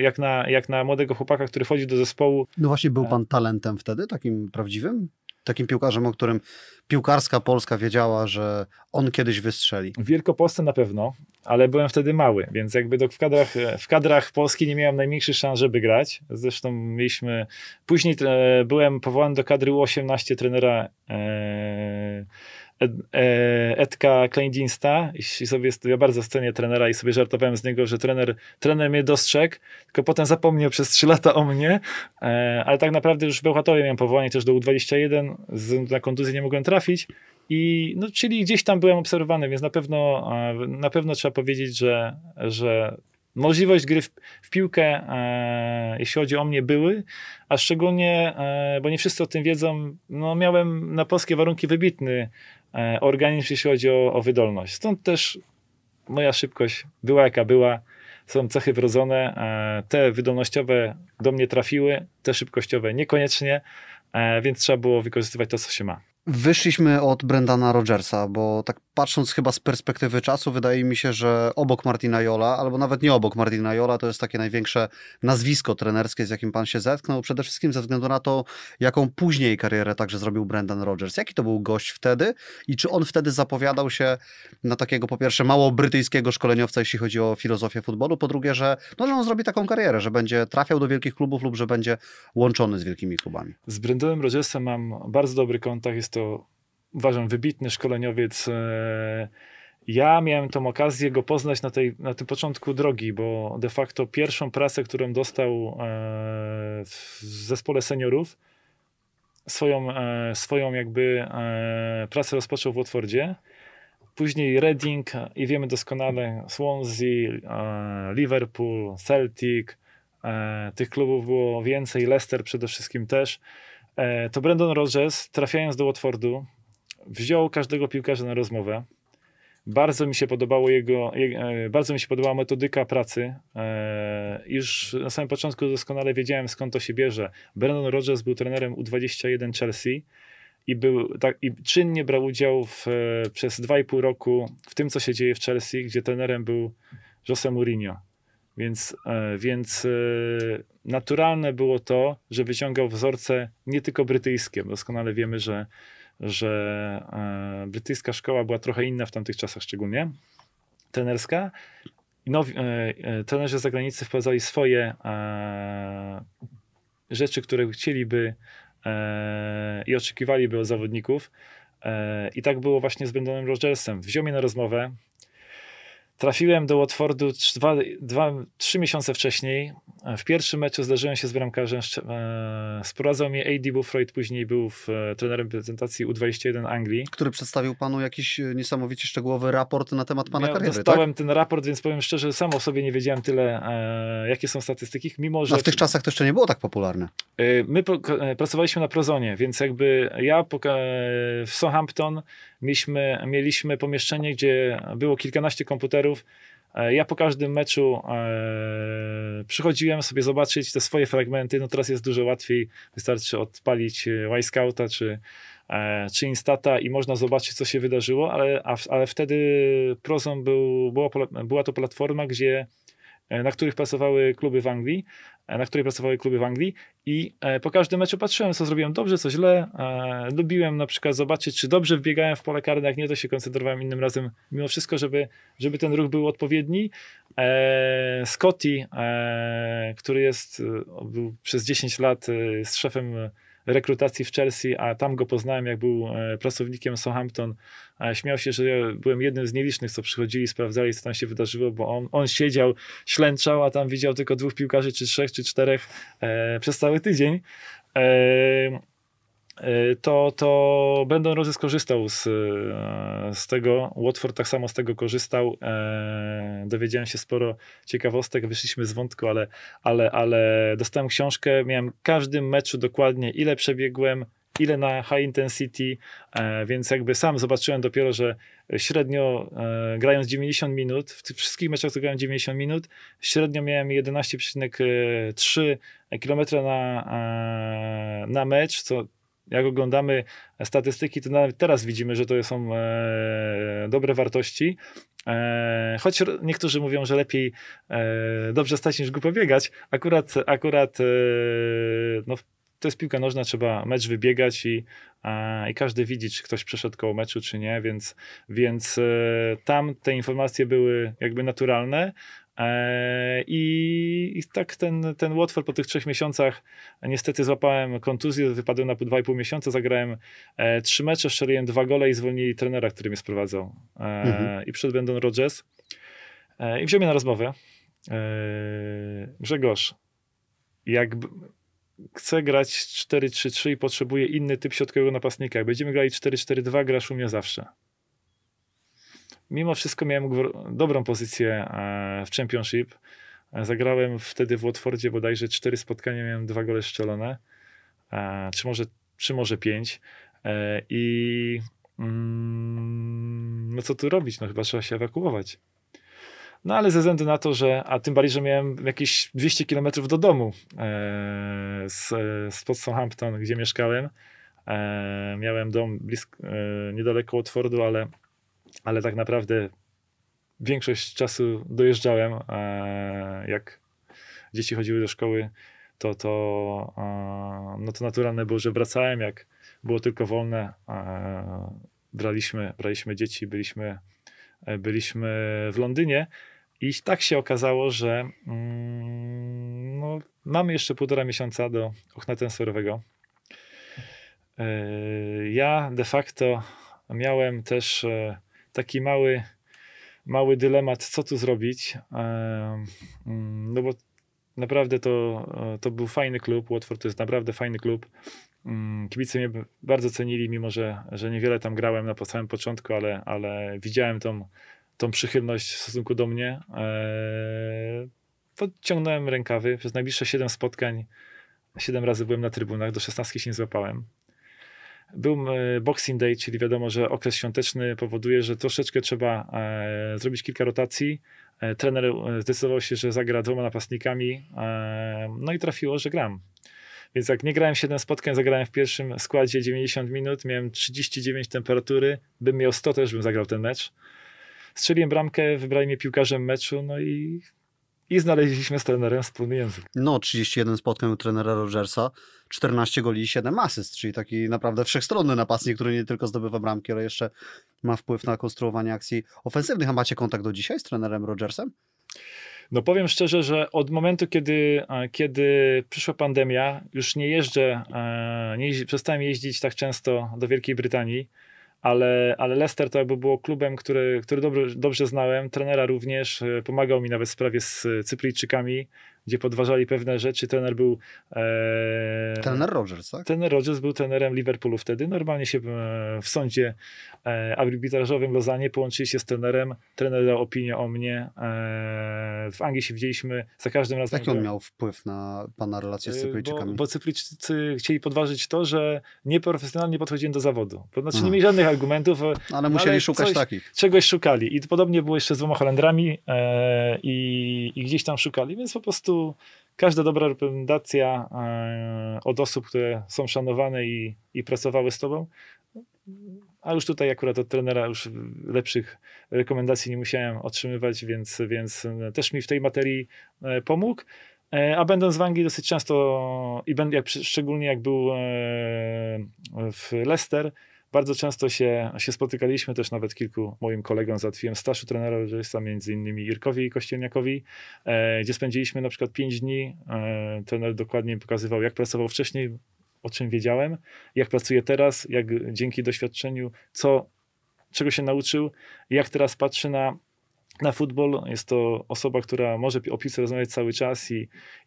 jak, na, jak na młodego chłopaka, który wchodzi do zespołu. No właśnie, był pan talentem wtedy, takim prawdziwym? takim piłkarzem, o którym piłkarska Polska wiedziała, że on kiedyś wystrzeli? W Wielkopolsce na pewno, ale byłem wtedy mały, więc jakby do, w, kadrach, w kadrach Polski nie miałem najmniejszych szans, żeby grać. Zresztą mieliśmy... Później e, byłem powołany do kadry U18 trenera... E, E, Edka Kleindiensta i sobie, ja bardzo cenię trenera i sobie żartowałem z niego, że trener, trener mnie dostrzegł, tylko potem zapomniał przez 3 lata o mnie, e, ale tak naprawdę już w Bełchatowie miałem powołanie też do U21, z, na kontuzję nie mogłem trafić i no, czyli gdzieś tam byłem obserwowany, więc na pewno, e, na pewno trzeba powiedzieć, że, że możliwość gry w, w piłkę, e, jeśli chodzi o mnie, były, a szczególnie, e, bo nie wszyscy o tym wiedzą, no miałem na polskie warunki wybitny E, organizm, jeśli chodzi o, o wydolność. Stąd też moja szybkość była jaka była. Są cechy wrodzone, e, te wydolnościowe do mnie trafiły, te szybkościowe niekoniecznie, e, więc trzeba było wykorzystywać to, co się ma. Wyszliśmy od Brendana Rogersa, bo tak patrząc chyba z perspektywy czasu, wydaje mi się, że obok Martina Jola, albo nawet nie obok Martina Jola, to jest takie największe nazwisko trenerskie, z jakim pan się zetknął. Przede wszystkim ze względu na to, jaką później karierę także zrobił Brendan Rogers. Jaki to był gość wtedy i czy on wtedy zapowiadał się na takiego po pierwsze mało brytyjskiego szkoleniowca, jeśli chodzi o filozofię futbolu, po drugie, że, no, że on zrobi taką karierę, że będzie trafiał do wielkich klubów lub że będzie łączony z wielkimi klubami. Z Brendanem Rogersem mam bardzo dobry kontakt, jest to uważam wybitny szkoleniowiec. E, ja miałem tą okazję go poznać na, tej, na tym początku drogi, bo de facto pierwszą pracę, którą dostał e, w zespole seniorów, swoją, e, swoją jakby pracę rozpoczął w Watfordzie. Później Reading i wiemy doskonale Swansea, Liverpool, Celtic. Tych klubów było więcej, Leicester przede wszystkim też. E, to Brandon Rogers, trafiając do Watfordu, wziął każdego piłkarza na rozmowę. Bardzo mi się podobało jego, e, bardzo mi się podobała metodyka pracy. E, już na samym początku doskonale wiedziałem skąd to się bierze. Brandon Rogers był trenerem U21 Chelsea i, był, tak, i czynnie brał udział w, przez 2,5 roku w tym, co się dzieje w Chelsea, gdzie trenerem był Jose Mourinho. Więc, e, więc e, naturalne było to, że wyciągał wzorce nie tylko brytyjskie. Doskonale wiemy, że, że e, brytyjska szkoła była trochę inna w tamtych czasach, szczególnie trenerska. Nowi, trenerzy zagranicy wprowadzali swoje rzeczy, które chcieliby i oczekiwaliby od zawodników. I tak było właśnie z Brendanem Rogersem. Wziął mnie na rozmowę, Trafiłem do Watfordu trzy miesiące wcześniej. W pierwszym meczu zdarzyłem się z bramkarzem. Sprowadzał mnie A.D. Bufroyd, później był w, e, trenerem prezentacji U21 Anglii. Który przedstawił panu jakiś e, niesamowicie szczegółowy raport na temat pana ja kariery, Dostałem tak? ten raport, więc powiem szczerze, że sam o sobie nie wiedziałem tyle, e, jakie są statystyki, mimo no, że... A w tych czasach to jeszcze nie było tak popularne. My pracowaliśmy na Prozonie, więc jakby ja w Southampton Mieliśmy, mieliśmy pomieszczenie, gdzie było kilkanaście komputerów. E, ja po każdym meczu e, przychodziłem sobie zobaczyć te swoje fragmenty. No teraz jest dużo łatwiej. Wystarczy odpalić e, Y-Scouta czy, czy Instata i można zobaczyć, co się wydarzyło, ale, ale wtedy Prozon był, była, była to platforma, gdzie na których pracowały kluby w Anglii, E, na której pracowały kluby w Anglii i e, po każdym meczu patrzyłem, co zrobiłem dobrze, co źle. E, lubiłem na przykład zobaczyć, czy dobrze wbiegałem w pole karne, jak nie, to się koncentrowałem innym razem mimo wszystko, żeby, żeby ten ruch był odpowiedni. Scotty, który jest, był przez 10 lat z szefem rekrutacji w Chelsea, a tam go poznałem, jak był e, pracownikiem Southampton. Śmiał się, że ja byłem jednym z nielicznych, co przychodzili, sprawdzali, co tam się wydarzyło, bo on, on siedział, ślęczał, a tam widział tylko dwóch piłkarzy, czy trzech, czy czterech e, przez cały tydzień. E, E, to, to będą Rose skorzystał z, e, z tego. Watford tak samo z tego korzystał. E, dowiedziałem się sporo ciekawostek, wyszliśmy z wątku, ale, ale, ale dostałem książkę. Miałem w każdym meczu dokładnie ile przebiegłem, ile na high intensity, e, więc jakby sam zobaczyłem dopiero, że średnio e, grając 90 minut, w tych wszystkich meczach, które grałem 90 minut, średnio miałem 11,3 e, km na, na mecz, co jak oglądamy statystyki, to nawet teraz widzimy, że to są e, dobre wartości. E, choć niektórzy mówią, że lepiej e, dobrze stać niż głupio biegać, akurat, akurat no, to jest piłka nożna, trzeba mecz wybiegać i, i każdy widzi, czy ktoś przeszedł koło meczu, czy nie, więc, więc tam te informacje były jakby naturalne. E, I, I, tak ten, ten Watford po tych trzech miesiącach e, niestety złapałem kontuzję, wypadłem na 2,5 miesiąca, zagrałem e, trzy mecze, strzeliłem dwa gole i zwolnili trenera, który mnie sprowadzał. Mhm. I przed Brendan Rodgers. I wziął mnie na rozmowę. Grzegorz, jak chcę grać 4-3-3 i potrzebuję inny typ środkowego napastnika. Jak będziemy grali 4-4-2, grasz u mnie zawsze mimo wszystko miałem dobrą pozycję e, w Championship. E, zagrałem wtedy w Watfordzie bodajże cztery spotkania, miałem dwa gole strzelone, e, czy może, czy może pięć. I mm, no co tu robić? No chyba trzeba się ewakuować. No ale ze względu na to, że, a tym bardziej, że miałem jakieś 200 km do domu z, z pod Southampton, gdzie mieszkałem. miałem dom blisko, niedaleko Watfordu, ale ale tak naprawdę większość czasu dojeżdżałem. E, jak dzieci chodziły do szkoły, to, to, e, no to naturalne było, że wracałem. Jak było tylko wolne, e, braliśmy, braliśmy dzieci, byliśmy, byliśmy w Londynie. I tak się okazało, że mm, no, mamy jeszcze półtora miesiąca do okna tensorowego. Ja de facto miałem też taki mały, mały dylemat, co tu zrobić. No bo naprawdę to, e, to był fajny klub. Watford to jest naprawdę fajny klub. Mm, kibice mnie bardzo cenili, mimo że, że niewiele tam grałem na samym początku, ale, ale widziałem tą, tą przychylność w stosunku do mnie. E, podciągnąłem rękawy. Przez najbliższe 7 spotkań 7 razy byłem na trybunach, do 16 się nie złapałem. Był e, Boxing Day, czyli wiadomo, że okres świąteczny powoduje, że troszeczkę trzeba e, zrobić kilka rotacji. E, trener zdecydował się, że zagra dwoma napastnikami, no i trafiło, że gram. Więc jak nie grałem 7 spotkań, zagrałem w pierwszym składzie 90 minut, miałem 39 temperatury, bym miał 100 też bym zagrał ten mecz. Strzeliłem bramkę, wybrali mnie piłkarzem meczu, no i, i znaleźliśmy z trenerem wspólny język. No, 31 spotkań u trenera Rogersa. 14 goli i 7 asyst, czyli taki naprawdę wszechstronny napastnik, który nie tylko zdobywa bramki, ale jeszcze ma wpływ na konstruowanie akcji ofensywnych. A macie kontakt do dzisiaj z trenerem Rogersem? No powiem szczerze, że od momentu, kiedy, kiedy przyszła pandemia, już nie jeżdżę, nie, przestałem jeździć tak często do Wielkiej Brytanii, ale, ale Leicester to jakby było klubem, który, który dobrze, dobrze znałem, trenera również, e, pomagał mi nawet w sprawie z e, Cypryjczykami, gdzie podważali pewne rzeczy. Trener był... E, trener Rogers, tak? Trener Rogers był trenerem Liverpoolu wtedy. Normalnie się e, w sądzie e, arbitrażowym w Lozanie połączyli się z trenerem. Trener dał opinię o mnie. E, w Anglii się widzieliśmy za każdym razem. Jaki on miał wpływ na pana relacje z e, Cypryjczykami? Bo, bo Cypryjczycy chcieli podważyć to, że nieprofesjonalnie podchodziłem do zawodu. Znaczy nie hmm. mieli żadnych argumentów. E, ale no musieli ale szukać coś, takich. Czegoś szukali. I podobnie było jeszcze z dwoma Holendrami e, i, i gdzieś tam szukali, więc po prostu prostu każda dobra reprezentacja e, od osób, które są szanowane i, i pracowały z tobą, a już tutaj akurat od trenera już lepszych rekomendacji nie musiałem otrzymywać, więc, więc e, też mi w tej materii e, pomógł. A będąc w Anglii dosyć często, i szczególnie jak był w Leicester, bardzo często się, się spotykaliśmy też nawet kilku moim kolegom, załatwiłem staszu trenera rowerzysta, między innymi Irkowi i Kościelniakowi, e, gdzie spędziliśmy na przykład 5 dni. E, trener dokładnie pokazywał, jak pracował wcześniej, o czym wiedziałem, jak pracuje teraz, jak dzięki doświadczeniu, co, czego się nauczył, jak teraz patrzy na na futbol. Jest to osoba, która może o piłce rozmawiać cały czas i,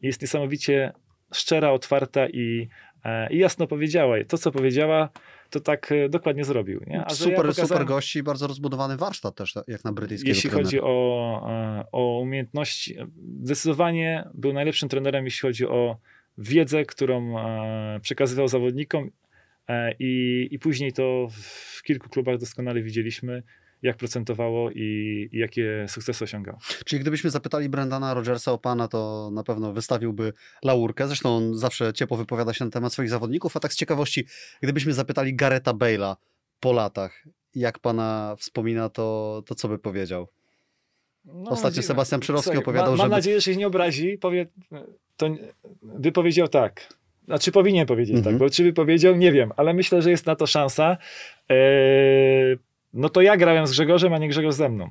i jest niesamowicie szczera, otwarta i, e, i jasno powiedziała. I to, co powiedziała, to tak e, dokładnie zrobił. Nie? A super, ja pokazałem... super gości, bardzo rozbudowany warsztat też, jak na brytyjskiego Jeśli trenera. chodzi o, e, o umiejętności, zdecydowanie był najlepszym trenerem, jeśli chodzi o wiedzę, którą e, przekazywał zawodnikom i, i później to w kilku klubach doskonale widzieliśmy, jak procentowało i, i jakie sukcesy osiągał. Czyli gdybyśmy zapytali Brendana Rogersa o pana, to na pewno wystawiłby laurkę. Zresztą on zawsze ciepło wypowiada się na temat swoich zawodników, a tak z ciekawości, gdybyśmy zapytali Gareta Bale'a po latach, jak pana wspomina, to, to co by powiedział? No, Ostatnio nadzieję. Sebastian Przyrowski Słuchaj, opowiadał, że... Mam żeby... nadzieję, że się nie obrazi. Powie, to by powiedział tak. Znaczy powinien powiedzieć mm -hmm. tak, mhm. bo czy by powiedział, nie wiem, ale myślę, że jest na to szansa. Eee, no to ja grałem z Grzegorzem, a nie Grzegorz ze mną.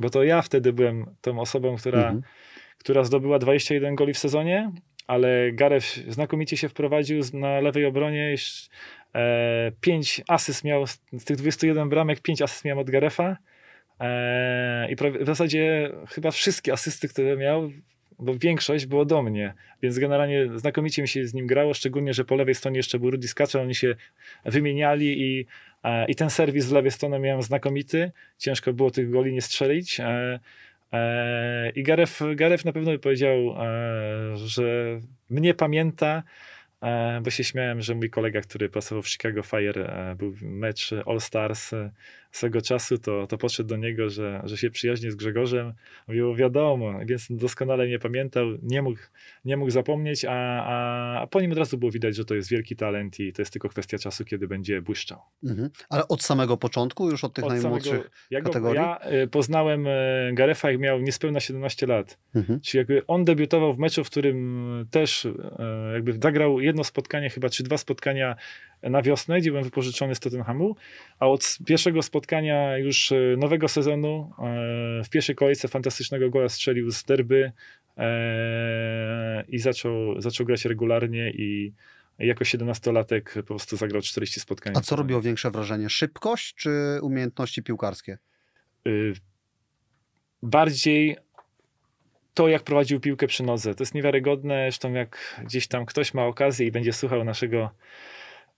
Bo to ja wtedy byłem tą osobą, która, mhm. która zdobyła 21 goli w sezonie, ale Garew znakomicie się wprowadził na lewej obronie. 5 e, asyst miał, z tych 21 bramek 5 asyst miał od Garefa. E, I w zasadzie chyba wszystkie asysty, które miał, bo większość było do mnie, więc generalnie znakomicie mi się z nim grało, szczególnie, że po lewej stronie jeszcze był Rudy Skaczel, oni się wymieniali i, e, i ten serwis w lewej stronie miałem znakomity, ciężko było tych goli nie strzelić. E, e, I Gareth, Gareth na pewno by powiedział, że mnie pamięta, bo się śmiałem, że mój kolega, który pracował w Chicago Fire, był mecz All Stars swego czasu, to, to podszedł do niego, że, że się przyjaźni z Grzegorzem. Mówił, wiadomo, więc doskonale mnie pamiętał, nie mógł, nie mógł zapomnieć, a, a, a, po nim od razu było widać, że to jest wielki talent i to jest tylko kwestia czasu, kiedy będzie błyszczał. Mhm. Ale od samego początku, już od tych od najmłodszych samego, ja kategorii? Ja e, poznałem e, Garefa, jak miał niespełna 17 lat. Mhm. Czyli jakby on debiutował w meczu, w którym też e, jakby zagrał jedno spotkanie, chyba czy dwa spotkania na wiosnę, gdzie byłem wypożyczony z Tottenhamu, a od pierwszego spotkania już e, nowego sezonu e, w pierwszej kolejce fantastycznego gola strzelił z derby e, i zaczął, zaczął grać regularnie i jako 17-latek po prostu zagrał 40 spotkań. A co robiło większe wrażenie? Szybkość czy umiejętności piłkarskie? Y, bardziej to, jak prowadził piłkę przy nodze. To jest niewiarygodne, zresztą jak gdzieś tam ktoś ma okazję i będzie słuchał naszego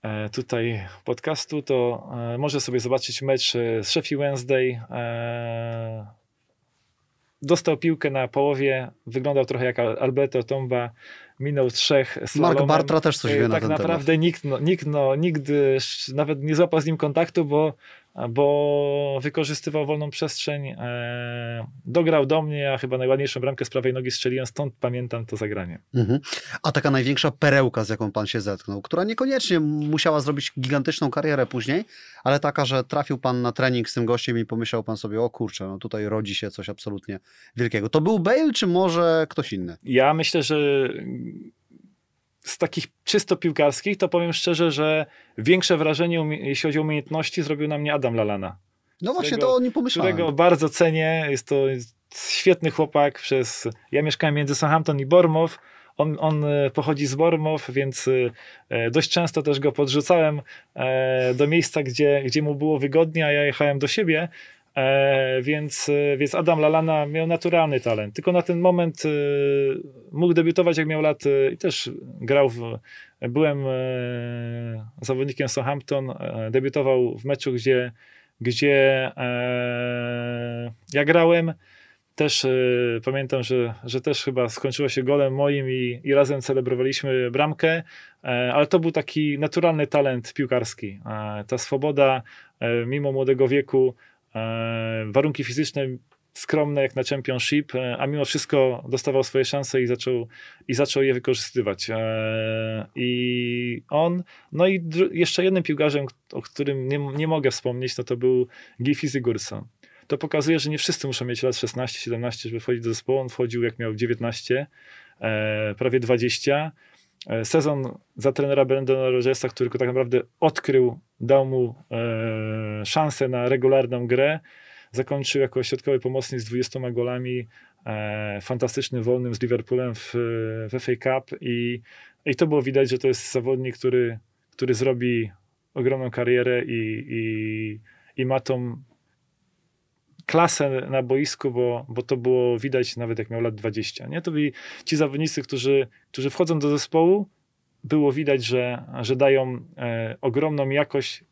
E, tutaj podcastu, to e, może sobie zobaczyć mecz e, z Sheffield Wednesday. Dostał piłkę na połowie, wyglądał trochę jak Alberto Tomba, minął trzech z Mark Bartra też coś wie Tak na naprawdę temat. nikt, no, nikt no, nigdy nawet nie złapał z nim kontaktu, bo bo wykorzystywał wolną przestrzeń. E, dograł do mnie, a chyba najładniejszą bramkę z prawej nogi strzeliłem, stąd pamiętam to zagranie. Mhm. A taka największa perełka, z jaką pan się zetknął, która niekoniecznie musiała zrobić gigantyczną karierę później, ale taka, że trafił pan na trening z tym gościem i pomyślał pan sobie, o kurczę, no tutaj rodzi się coś absolutnie wielkiego. To był Bale, czy może ktoś inny? Ja myślę, że z takich czysto piłkarskich, to powiem szczerze, że większe wrażenie, jeśli chodzi o umiejętności, zrobił na mnie Adam Lalana. No właśnie, którego, to o nim pomyślałem. Którego bardzo cenię, jest to świetny chłopak przez... Ja mieszkałem między Southampton i Bormow, on, on, e, pochodzi z Bormow, więc e, e, dość często też go podrzucałem do miejsca, gdzie, gdzie mu było wygodnie, a ja jechałem do siebie. E, więc, e, więc Adam Lalana miał naturalny talent. Tylko na ten moment e, mógł debiutować, jak miał lat e, i też grał w. Byłem e, zawodnikiem Southampton, debiutował w meczu, gdzie, gdzie ja grałem. Też pamiętam, że, że też chyba skończyło się golem moim i, i razem celebrowaliśmy bramkę, ale to był taki naturalny talent piłkarski. ta swoboda, mimo młodego wieku, E, warunki fizyczne skromne jak na championship, e, a mimo wszystko dostawał swoje szanse i zaczął, i zaczął je wykorzystywać. E, I on, no i jeszcze jednym piłkarzem, o którym nie, nie mogę wspomnieć, no to był Gifi Zygursa. To pokazuje, że nie wszyscy muszą mieć lat 16-17, żeby wchodzić do zespołu. On wchodził jak miał 19, prawie 20. Sezon za trenera Brendona Rogersa, który tak naprawdę odkrył dał mu e, szansę na regularną grę. Zakończył jako środkowy pomocnik z 20 golami, e, fantastycznym wolnym z Liverpoolem w, w FA Cup i, i to było widać, że to jest zawodnik, który, który zrobi ogromną karierę i, i, i ma tą klasę na boisku, bo, bo to było widać nawet jak miał lat 20. Nie? To byli ci zawodnicy, którzy, którzy wchodzą do zespołu, było widać, że, że dają e, ogromną jakość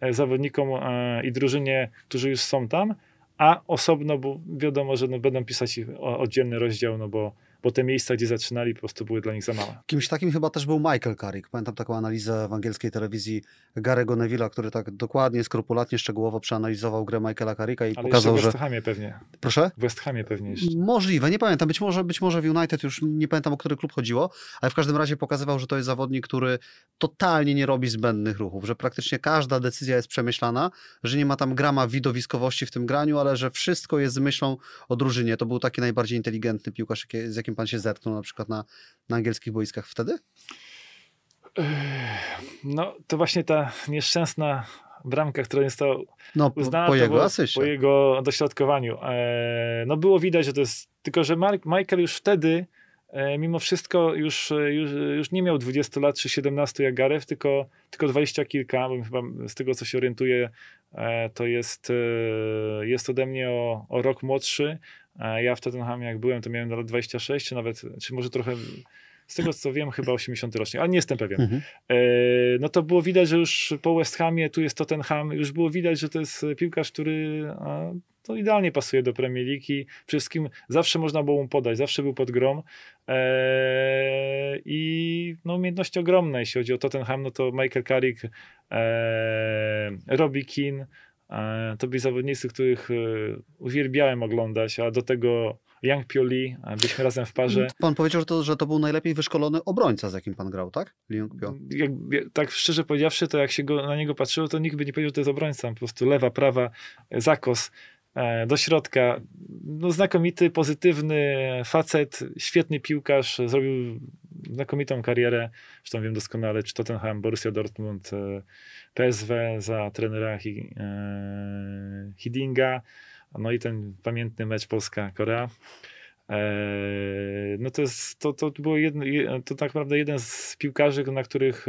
e, zawodnikom e, i drużynie, którzy już są tam, a osobno, bo wiadomo, że no będą pisać oddzielny rozdział, no bo bo te miejsca, gdzie zaczynali, po prostu były dla nich za małe. Kimś takim chyba też był Michael Carrick. Pamiętam taką analizę w angielskiej telewizji Garego Neville'a, który tak dokładnie, skrupulatnie, szczegółowo przeanalizował grę Michaela Carricka i Ale pokazał, że... w West Hamie pewnie. Proszę? W West Hamie pewnie jeszcze. Możliwe, nie pamiętam. Być może, być może w United już nie pamiętam, o który klub chodziło, ale w każdym razie pokazywał, że to jest zawodnik, który totalnie nie robi zbędnych ruchów, że praktycznie każda decyzja jest przemyślana, że nie ma tam grama widowiskowości w tym graniu, ale że wszystko jest z myślą o drużynie. To był taki najbardziej inteligentny piłkarz, z jakim pan się zetknął na przykład na, na angielskich boiskach wtedy? No, to właśnie ta nieszczęsna bramka, która została no, uznana po, jego, asysie. po jego dośrodkowaniu. E, no było widać, że to jest, tylko że Mark, Michael już wtedy e, mimo wszystko już, e, już, już nie miał 20 lat czy 17 jak Gareth, tylko, tylko 20 kilka, bo chyba z tego co się orientuję E, to jest, e, jest ode mnie o, o rok młodszy. E, ja w Tottenhamie, jak byłem, to miałem na lat 26, czy nawet, czy może trochę z tego co wiem, chyba 80 rocznie, ale nie jestem pewien. Mhm. no to było widać, że już po West Hamie, tu jest Tottenham, już było widać, że to jest piłkarz, który to idealnie pasuje do Premier League wszystkim zawsze można było mu podać, zawsze był pod grom. Eee, I no, umiejętności ogromne, jeśli chodzi o Tottenham, no to Michael Carrick, eee, Robbie Keane, eee, to byli zawodnicy, których e, uwielbiałem oglądać, a do tego Young Pioli, e, byliśmy razem w parze. Pan powiedział, że to, że to był najlepiej wyszkolony obrońca, z jakim pan grał, tak? Young Jak, tak szczerze powiedziawszy, to jak się go, na niego patrzyło, to nikt by nie powiedział, że to jest obrońca. Po prostu lewa, prawa, zakos. E, do środka. No, znakomity, pozytywny facet, świetny piłkarz, zrobił znakomitą karierę. Zresztą wiem doskonale, czy Tottenham, Borussia Dortmund, e, PSW za trenera e, Hidinga. No i ten pamiętny mecz Polska-Korea. No to, jest, to, to było jedno, to tak naprawdę jeden z piłkarzy, na których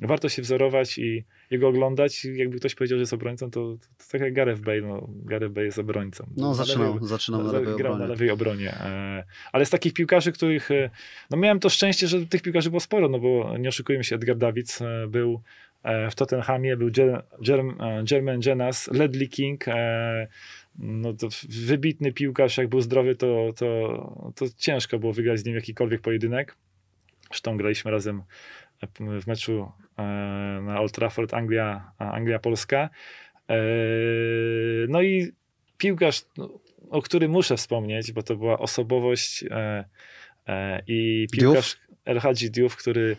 warto się wzorować i jego oglądać. Jakby ktoś powiedział, że jest obrońcą, to, to, to tak jak Gareth Bale. No, Gareth Bale jest obrońcą. No, zaczynał, zaczynał na, lewej grał obronie. na lewej obronie. E, ale z takich piłkarzy, których... E, no miałem to szczęście, że tych piłkarzy było sporo, no bo nie oszukujmy się, Edgar Davids e, był w Tottenhamie, był German Jenas, Ledley King, no to wybitny piłkarz, jak był zdrowy, to, to, to ciężko było wygrać z nim jakikolwiek pojedynek. Zresztą graliśmy razem w meczu e, na Old Trafford Anglia, Anglia-Polska. E, no i piłkarz, no, o którym muszę wspomnieć, bo to była osobowość e, i piłkarz El Hadji Diouf, który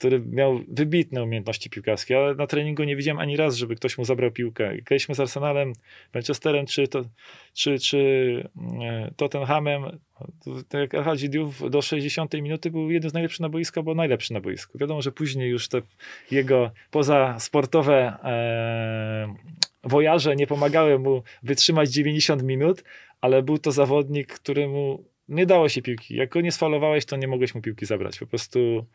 który miał wybitne umiejętności piłkarskie, ale na treningu nie widziałem ani raz, żeby ktoś mu zabrał piłkę. Graliśmy z Arsenalem, Manchesterem czy, to, czy, czy mm, e, Tottenhamem. Jak Alhaji Diouf do 60 minuty był jeden z najlepszych na boisku, bo najlepszy na boisku. Wiadomo, że później już te jego pozasportowe e, wojaże nie pomagały mu wytrzymać 90 minut, ale był to zawodnik, któremu nie dało się piłki. Jak go nie sfalowałeś, to nie mogłeś mu piłki zabrać. Po prostu.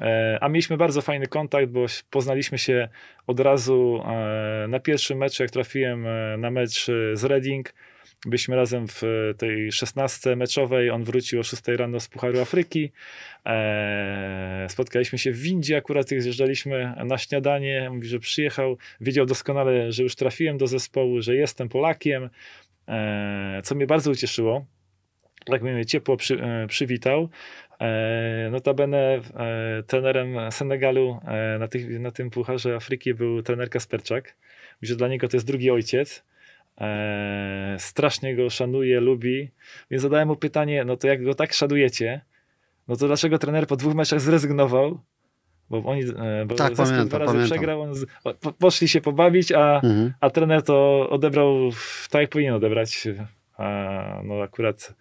E, a mieliśmy bardzo fajny kontakt, bo poznaliśmy się od razu e, na pierwszym meczu, jak trafiłem e, na mecz z Reading. Byliśmy razem w tej szesnastce meczowej. On wrócił o 6 rano z Pucharu Afryki. spotkaliśmy się w windzie, akurat jak zjeżdżaliśmy na śniadanie. Mówi, że przyjechał. Wiedział doskonale, że już trafiłem do zespołu, że jestem Polakiem, co mnie bardzo ucieszyło tak mnie ciepło przy, e, przywitał. E, notabene e, trenerem Senegalu na, tych, na tym Pucharze Afryki był trener Kasperczak, gdzie dla niego to jest drugi ojciec. strasznie go szanuje, lubi, więc zadałem mu pytanie, no to jak go tak szanujecie, no to dlaczego trener po dwóch meczach zrezygnował? Bo oni bo tak, pamiętam, dwa razy pamiętam. przegrał, on z, po, poszli się pobawić, a, mhm. a trener to odebrał tak, jak powinien odebrać. A, no akurat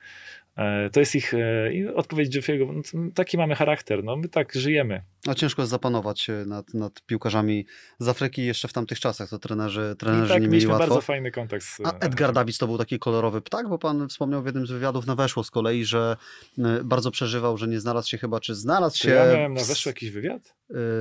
E, to jest ich e, odpowiedź Jeffiego. No, taki mamy charakter, no, my tak żyjemy. A no, ciężko jest zapanować e, nad, nad piłkarzami z Afryki jeszcze w tamtych czasach, to trenerzy, trenerzy I tak, nie mieli łatwo. bardzo fajny kontakt. Z... A Edgar Davids to był taki kolorowy ptak, bo pan wspomniał w jednym z wywiadów na Weszło z kolei, że bardzo przeżywał, że nie znalazł się chyba, czy znalazł to się... Ja miałem na Weszło jakiś wywiad?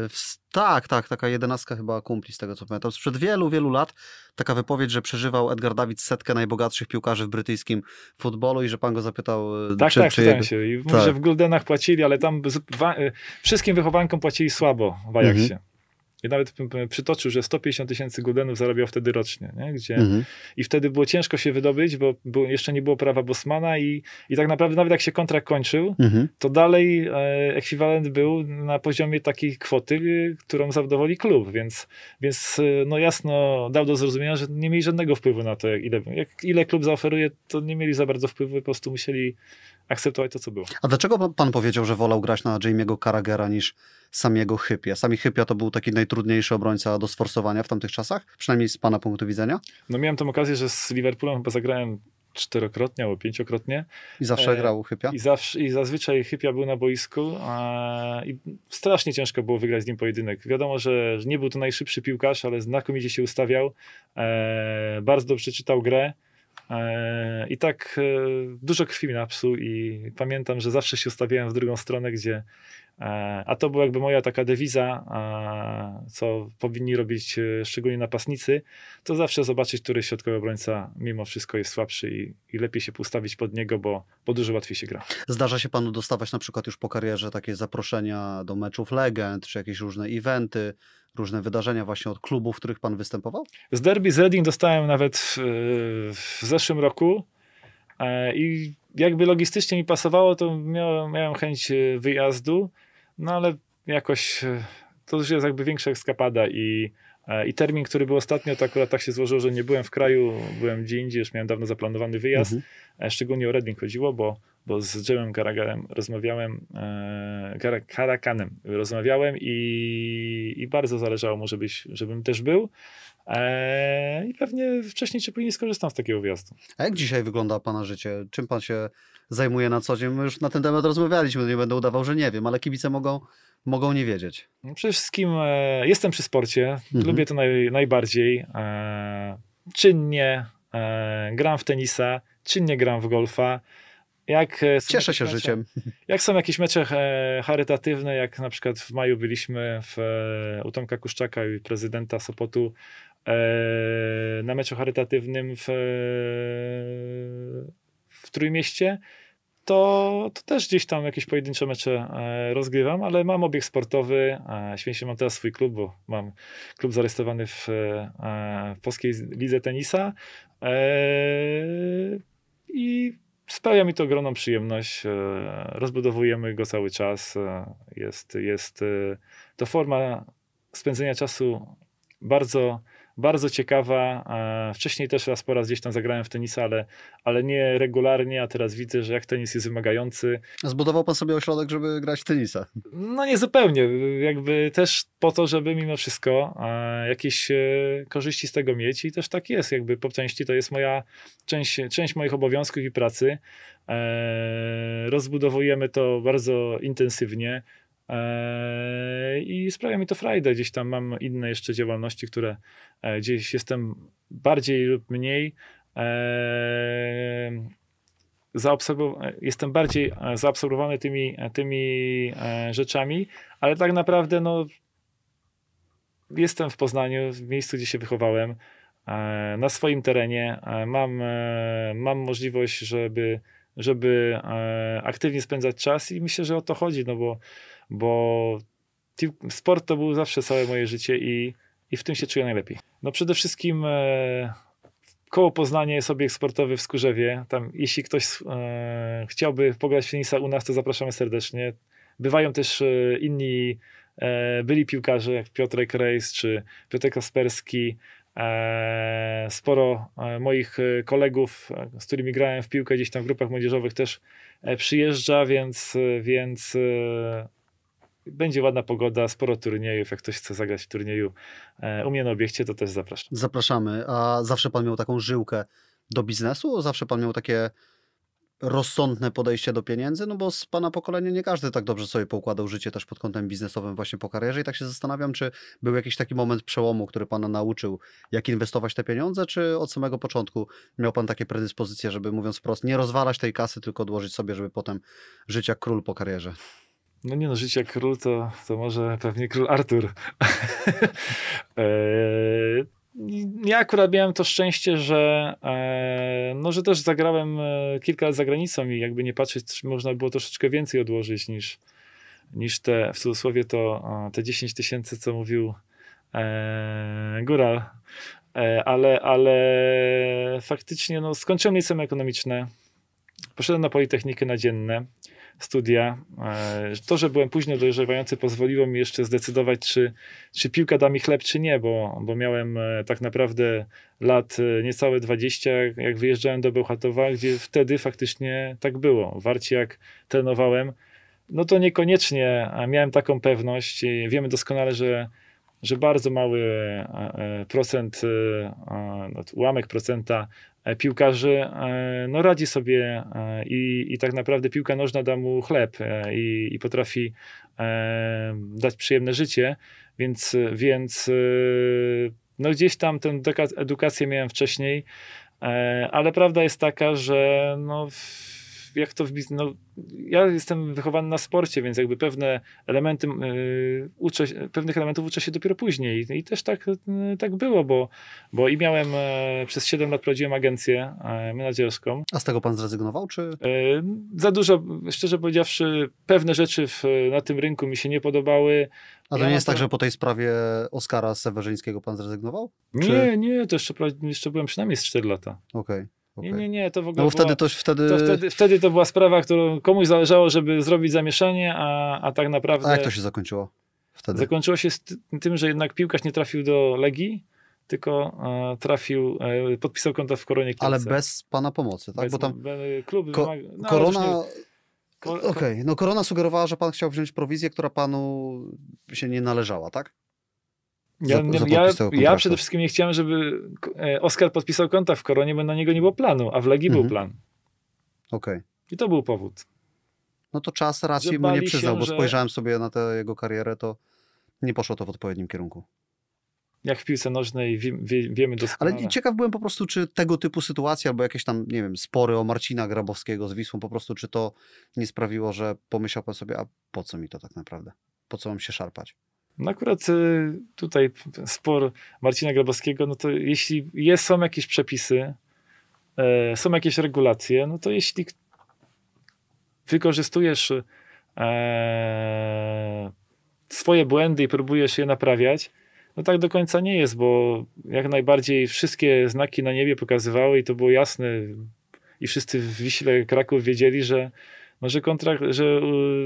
W tak, tak, taka jedenastka chyba kumpli z tego co pamiętam. Sprzed wielu, wielu lat taka wypowiedź, że przeżywał Edgar Dawid, setkę najbogatszych piłkarzy w brytyjskim futbolu i że pan go zapytał... E, tak, czy, tak, czy jego... się. I mówi, tak. że w Guldenach płacili, ale tam e, wszystkim wychowankom płacili słabo w Ajaxie. Mhm. I nawet przytoczył, że 150 tysięcy guldenów zarabiał wtedy rocznie, nie? Gdzie, mhm. i wtedy było ciężko się wydobyć, bo jeszcze nie było prawa Bosmana i, i tak naprawdę nawet jak się kontrakt kończył, mhm. to dalej e, ekwiwalent był na poziomie takiej kwoty, którą zadowoli klub, więc, więc e, no jasno dał do zrozumienia, że nie mieli żadnego wpływu na to, jak ile, jak, ile klub zaoferuje, to nie mieli za bardzo wpływu, po prostu musieli akceptować to, co było. A dlaczego pan powiedział, że wolał grać na Jamie'ego Carragera niż samiego Hypia? Sami Hypia to był taki najtrudniejszy obrońca do sforsowania w tamtych czasach, przynajmniej z pana punktu widzenia? No miałem tą okazję, że z Liverpoolem chyba zagrałem czterokrotnie albo pięciokrotnie. I zawsze e, grał Hypia? I, zawsze, I zazwyczaj Hypia był na boisku i strasznie ciężko było wygrać z nim pojedynek. Wiadomo, że nie był to najszybszy piłkarz, ale znakomicie się ustawiał, e, bardzo dobrze czytał grę, E, I tak e, dużo krwi mi napsuł i pamiętam, że zawsze się ustawiałem w drugą stronę, gdzie E, a to była jakby moja taka dewiza, e, co powinni robić e, szczególnie napastnicy, to zawsze zobaczyć, który środkowy obrońca mimo wszystko jest słabszy i, i lepiej się postawić pod niego, bo, bo dużo łatwiej się gra. Zdarza się panu dostawać na przykład już po karierze takie zaproszenia do meczów legend, czy jakieś różne eventy, różne wydarzenia właśnie od klubów, w których pan występował? Z derby z Reading dostałem nawet w, w zeszłym roku i jakby logistycznie mi pasowało, to miałem, miałem chęć e, wyjazdu, no ale jakoś e, to już jest jakby większa ekskapada i, e, i termin, który był ostatnio, to akurat tak się złożyło, że nie byłem w kraju, byłem gdzie indziej, już miałem dawno zaplanowany wyjazd. Mhm. Szczególnie o Redding chodziło, bo, bo z Jemem rozmawiałem, e, Karakanem rozmawiałem i, i bardzo zależało mu, żebyś, żebym też był. Eee, I pewnie wcześniej czy później skorzystam z takiego wjazdu. A jak dzisiaj wygląda Pana życie? Czym Pan się zajmuje na co dzień? My już na ten temat rozmawialiśmy, nie będę udawał, że nie wiem, ale kibice mogą, mogą nie wiedzieć. No, przede wszystkim e, jestem przy sporcie, mhm. lubię to naj, najbardziej. E, czynnie e, gram w tenisa, czynnie gram w golfa. Jak Cieszę się mecze, życiem. Jak są jakieś mecze charytatywne, jak na przykład w maju byliśmy w, u Tomka Kuszczaka i prezydenta Sopotu E, na meczu charytatywnym w, e, w Trójmieście, to, to też gdzieś tam jakieś pojedyncze mecze e, rozgrywam, ale mam obieg sportowy. Święcie mam teraz swój klub, bo mam klub zarejestrowany w, w polskiej lidze tenisa. I sprawia mi to ogromną przyjemność. Rozbudowujemy go cały czas. Jest, jest to forma spędzenia czasu bardzo bardzo ciekawa. E, wcześniej też raz po raz gdzieś tam zagrałem w tenisa, ale, ale nie regularnie, a teraz widzę, że jak tenis jest wymagający. Zbudował pan sobie ośrodek, żeby grać w tenisa? No nie zupełnie. Jakby też po to, żeby mimo wszystko e, jakieś e, korzyści z tego mieć i też tak jest. Jakby po części to jest moja część, część moich obowiązków i pracy. Rozbudowujemy to bardzo intensywnie. Eee, I sprawia mi to frajdę. Gdzieś tam mam inne jeszcze działalności, które e, gdzieś jestem bardziej lub mniej eee, jestem bardziej e, zaabsorbowany tymi, e, tymi rzeczami, ale tak naprawdę no, jestem w Poznaniu, w miejscu, gdzie się wychowałem, na swoim terenie. Mam, mam możliwość, żeby, żeby aktywnie spędzać czas i myślę, że o to chodzi, no bo bo sport to był zawsze całe moje życie i, i w tym się czuję najlepiej. No przede wszystkim e, koło Poznanie jest obiekt sportowy w Skórzewie. Tam, jeśli ktoś e, chciałby pograć w tenisa u nas, to zapraszamy serdecznie. Bywają też e, inni e, byli piłkarze, jak Piotrek Rejs czy Piotr Kasperski. E, sporo e, moich kolegów, z którymi grałem w piłkę gdzieś tam w grupach młodzieżowych też przyjeżdża, więc, więc będzie ładna pogoda, sporo turniejów. Jak ktoś chce zagrać w turnieju e, u mnie na obiekcie, to też zapraszam. Zapraszamy. A zawsze pan miał taką żyłkę do biznesu? Zawsze pan miał takie rozsądne podejście do pieniędzy, no bo z pana pokolenia nie każdy tak dobrze sobie poukładał życie też pod kątem biznesowym właśnie po karierze i tak się zastanawiam, czy był jakiś taki moment przełomu, który pana nauczył, jak inwestować te pieniądze, czy od samego początku miał pan takie predyspozycje, żeby mówiąc wprost, nie rozwalać tej kasy, tylko odłożyć sobie, żeby potem żyć jak król po karierze? No nie no, życie jak król to, to może pewnie król Artur. E, ja akurat miałem to szczęście, że, e, no, że też zagrałem e, kilka lat za granicą i jakby nie patrzeć, można było troszeczkę więcej odłożyć niż, niż te, w cudzysłowie, to te 10 tysięcy, co mówił Góral. Ale, ale faktycznie no, skończyłem liceum ekonomiczne, poszedłem na Politechnikę na dzienne studia. E, to, że byłem późno dojrzewający, pozwoliło mi jeszcze zdecydować, czy, czy piłka da mi chleb, czy nie, bo, bo miałem e, tak naprawdę lat e, niecałe 20, jak wyjeżdżałem do Bełchatowa, gdzie wtedy faktycznie tak było. Warcie jak trenowałem, no to niekoniecznie miałem taką pewność. Wiemy doskonale, że że bardzo mały procent, no, ułamek procenta E, piłkarzy e, no, radzi sobie e, i, i tak naprawdę piłka nożna da mu chleb i, i potrafi dać przyjemne życie, więc, więc no, gdzieś tam tę edukację miałem wcześniej, ale prawda jest taka, że no, jak to w biznesie, no, ja jestem wychowany na sporcie, więc jakby pewne elementy yy, uczę, pewnych elementów uczę się dopiero później i, też tak, yy, tak było, bo, bo i miałem, yy, przez 7 lat prowadziłem agencję yy, menedżerską. A z tego pan zrezygnował, czy? E, za dużo, szczerze powiedziawszy, pewne rzeczy w, na tym rynku mi się nie podobały. A to ja nie jest to... tak, że po tej sprawie Oskara Sewerzyńskiego pan zrezygnował? Czy... Nie, nie, to jeszcze, jeszcze byłem przynajmniej z 4 lata. Okej. Okay. Okay. Nie, nie, nie, to w ogóle. No bo wtedy, była, to, wtedy... To wtedy, wtedy to była sprawa, którą komuś zależało, żeby zrobić zamieszanie, a, a tak naprawdę. A jak to się zakończyło? Wtedy? Zakończyło się z tym, że jednak piłkarz nie trafił do Legii, tylko e, trafił, e, podpisał konto w Koronie Kielce. Ale bez pana pomocy, tak? Bez, Bo tam klub ko no, korona... Okej, okay. no korona sugerowała, że pan chciał wziąć prowizję, która panu się nie należała, tak? Ja, ja, ja tak. przede wszystkim nie chciałem, żeby e, Oskar podpisał konta w Koronie, bo na niego nie było planu, a w Legii mhm. był plan. Okej. Okay. I to był powód. No to czas racji mu nie przyznał, się, bo spojrzałem sobie na tę jego karierę, to nie poszło to w odpowiednim kierunku. Jak w piłce nożnej wie, wie, wiemy doskonale. Ale ciekaw byłem po prostu, czy tego typu sytuacja, albo jakieś tam, nie wiem, spory o Marcina Grabowskiego z Wisłą, po prostu, czy to nie sprawiło, że pan sobie, a po co mi to tak naprawdę? Po co mam się szarpać? No akurat y, tutaj spor Marcina Grabowskiego, no to jeśli jest, są jakieś przepisy, e, są jakieś regulacje, no to jeśli wykorzystujesz e, swoje błędy i próbujesz je naprawiać, no tak do końca nie jest, bo jak najbardziej wszystkie znaki na niebie pokazywały i to było jasne i wszyscy w Wiśle Kraków wiedzieli, że że, kontrakt, że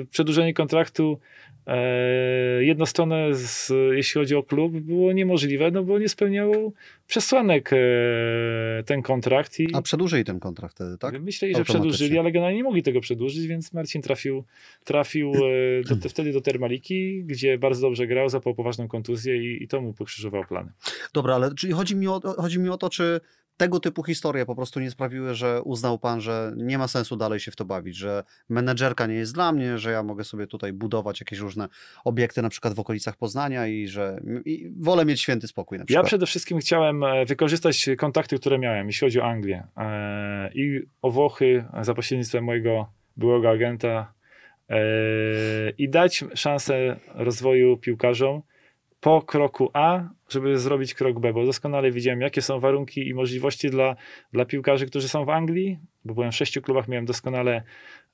y, przedłużenie kontraktu e, jednostronne, z, jeśli chodzi o klub, było niemożliwe, no bo nie spełniał przesłanek e, ten kontrakt. I A przedłużyli ten kontrakt wtedy, tak? Myślę, że przedłużyli, ale generalnie nie mogli tego przedłużyć, więc Marcin trafił, trafił e, do, wtedy do Termaliki, gdzie bardzo dobrze grał, zapał poważną kontuzję i, i to mu pokrzyżowało plany. Dobra, ale czyli chodzi mi o, chodzi mi o to, czy tego typu historie po prostu nie sprawiły, że uznał pan, że nie ma sensu dalej się w to bawić, że menedżerka nie jest dla mnie, że ja mogę sobie tutaj budować jakieś różne obiekty, na przykład w okolicach Poznania i że i wolę mieć święty spokój. Na przykład. Ja przede wszystkim chciałem e, wykorzystać kontakty, które miałem, jeśli chodzi o Anglię e, i o Włochy za pośrednictwem mojego byłego agenta e, i dać szansę rozwoju piłkarzom po kroku A, żeby zrobić krok B, bo doskonale widziałem, jakie są warunki i możliwości dla, dla piłkarzy, którzy są w Anglii, bo byłem w sześciu klubach, miałem doskonale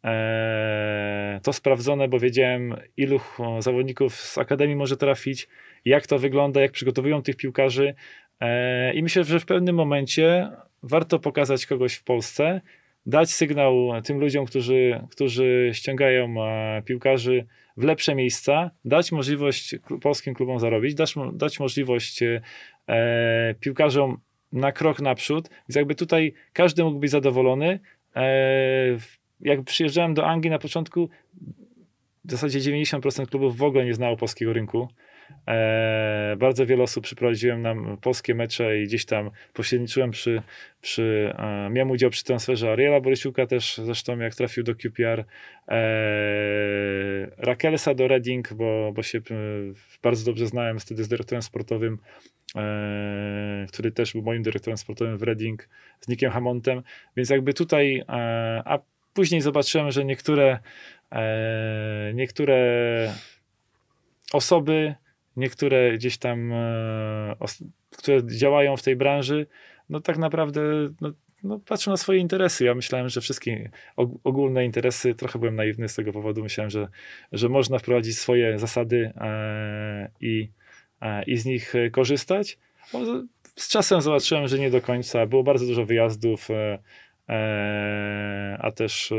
e, to sprawdzone, bo wiedziałem, ilu e, zawodników z Akademii może trafić, jak to wygląda, jak przygotowują tych piłkarzy. E, I myślę, że w pewnym momencie warto pokazać kogoś w Polsce, dać sygnał tym ludziom, którzy, którzy ściągają e, piłkarzy w lepsze miejsca, dać możliwość polskim klubom zarobić, dać, dać możliwość e, piłkarzom na krok naprzód. Więc jakby tutaj każdy mógł być zadowolony. E, jak przyjeżdżałem do Anglii na początku, w zasadzie 90% klubów w ogóle nie znało polskiego rynku. E, bardzo wiele osób przyprowadziłem nam polskie mecze i gdzieś tam pośredniczyłem przy, przy e, miałem udział przy transferze Ariela Borysiuka też, zresztą jak trafił do QPR, e, Rakelsa do Reading, bo, bo się e, bardzo dobrze znałem wtedy z dyrektorem sportowym, e, który też był moim dyrektorem sportowym w Reading, z Nickiem Hamontem, więc jakby tutaj, e, a później zobaczyłem, że niektóre e, niektóre osoby niektóre gdzieś tam, e, które działają w tej branży, no tak naprawdę no, no, patrzą na swoje interesy. Ja myślałem, że wszystkie ogólne interesy, trochę byłem naiwny z tego powodu, myślałem, że, że można wprowadzić swoje zasady e, i, e, i z nich korzystać. Z czasem zobaczyłem, że nie do końca. Było bardzo dużo wyjazdów, a też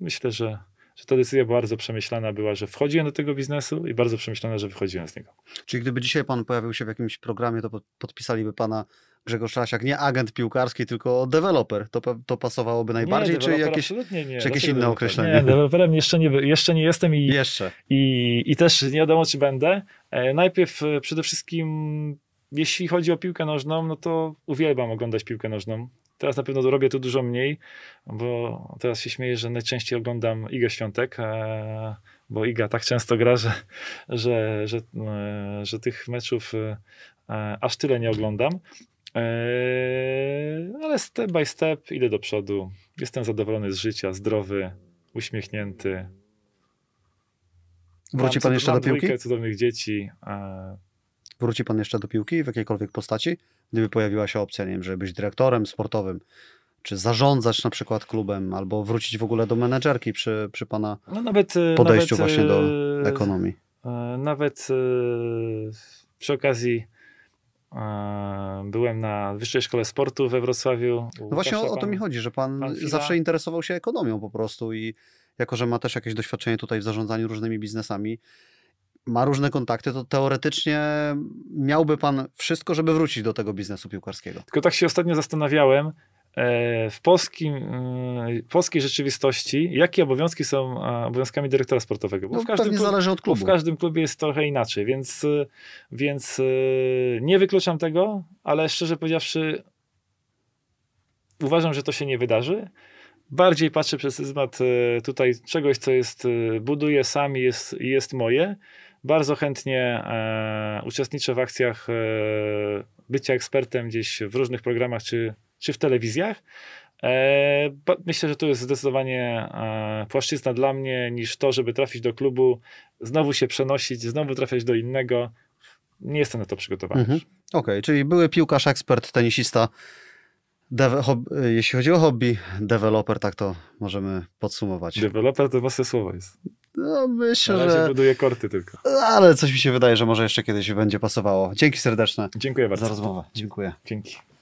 myślę, że że ta decyzja bardzo przemyślana była, że wchodziłem do tego biznesu i bardzo przemyślana, że wychodziłem z niego. Czyli gdyby dzisiaj pan pojawił się w jakimś programie, to podpisaliby pana Grzegorz Czasiak, nie agent piłkarski, tylko deweloper. To, to pasowałoby najbardziej, nie, czy jakieś, znaczy, nie, czy jakieś inne określenie? Nie, deweloperem jeszcze nie, jeszcze nie jestem i, jeszcze. I, i też nie wiadomo, czy będę. E, najpierw e, przede wszystkim, jeśli chodzi o piłkę nożną, no to uwielbiam oglądać piłkę nożną. Teraz na pewno robię to dużo mniej, bo teraz się śmieję, że najczęściej oglądam Igę Świątek, e, bo Iga tak często gra, że, że, że, e, że tych meczów e, aż tyle nie oglądam. Ale step by step idę do przodu. Jestem zadowolony z życia, zdrowy, uśmiechnięty. Wróci pan jeszcze do piłki? cudownych dzieci. Wróci pan jeszcze do piłki w jakiejkolwiek postaci? Gdyby pojawiła się opcja, nie wiem, żeby być dyrektorem sportowym, czy zarządzać na przykład klubem, albo wrócić w ogóle do menedżerki przy, przy pana no nawet, e, podejściu nawet, właśnie do e, ekonomii. E, nawet przy okazji byłem na Wyższej Szkole Sportu we Wrocławiu. No właśnie o, o, to mi chodzi, że pan, pan zawsze interesował się ekonomią po prostu i jako, że ma też jakieś doświadczenie tutaj w zarządzaniu różnymi biznesami, ma różne kontakty, to teoretycznie miałby pan wszystko, żeby wrócić do tego biznesu piłkarskiego. Tylko tak się ostatnio zastanawiałem, e, w polskim, w e, polskiej rzeczywistości, jakie obowiązki są e, obowiązkami dyrektora sportowego? Bo no, w każdym klubie, zależy od klubu. W każdym klubie jest trochę inaczej, więc, więc nie wykluczam tego, ale szczerze powiedziawszy, uważam, że to się nie wydarzy. Bardziej patrzę przez pryzmat tutaj czegoś, co jest, buduję sami, jest, jest moje bardzo chętnie e, uczestniczę w akcjach e, bycia ekspertem gdzieś w różnych programach czy, czy w telewizjach. E, myślę, że to jest zdecydowanie płaszczyzna dla mnie niż to, żeby trafić do klubu, znowu się przenosić, znowu trafiać do innego. Nie jestem na to przygotowany. Mhm. Okej, okay, czyli były piłkarz, ekspert, tenisista. Dewe jeśli chodzi o hobby, deweloper, tak to możemy podsumować. Deweloper to własne słowo jest. No, myślę, Na razie że... buduje korty tylko. Ale coś mi się wydaje, że może jeszcze kiedyś będzie pasowało. Dzięki serdeczne. Dziękuję bardzo. Za rozmowę. Dziękuję. Dzięki.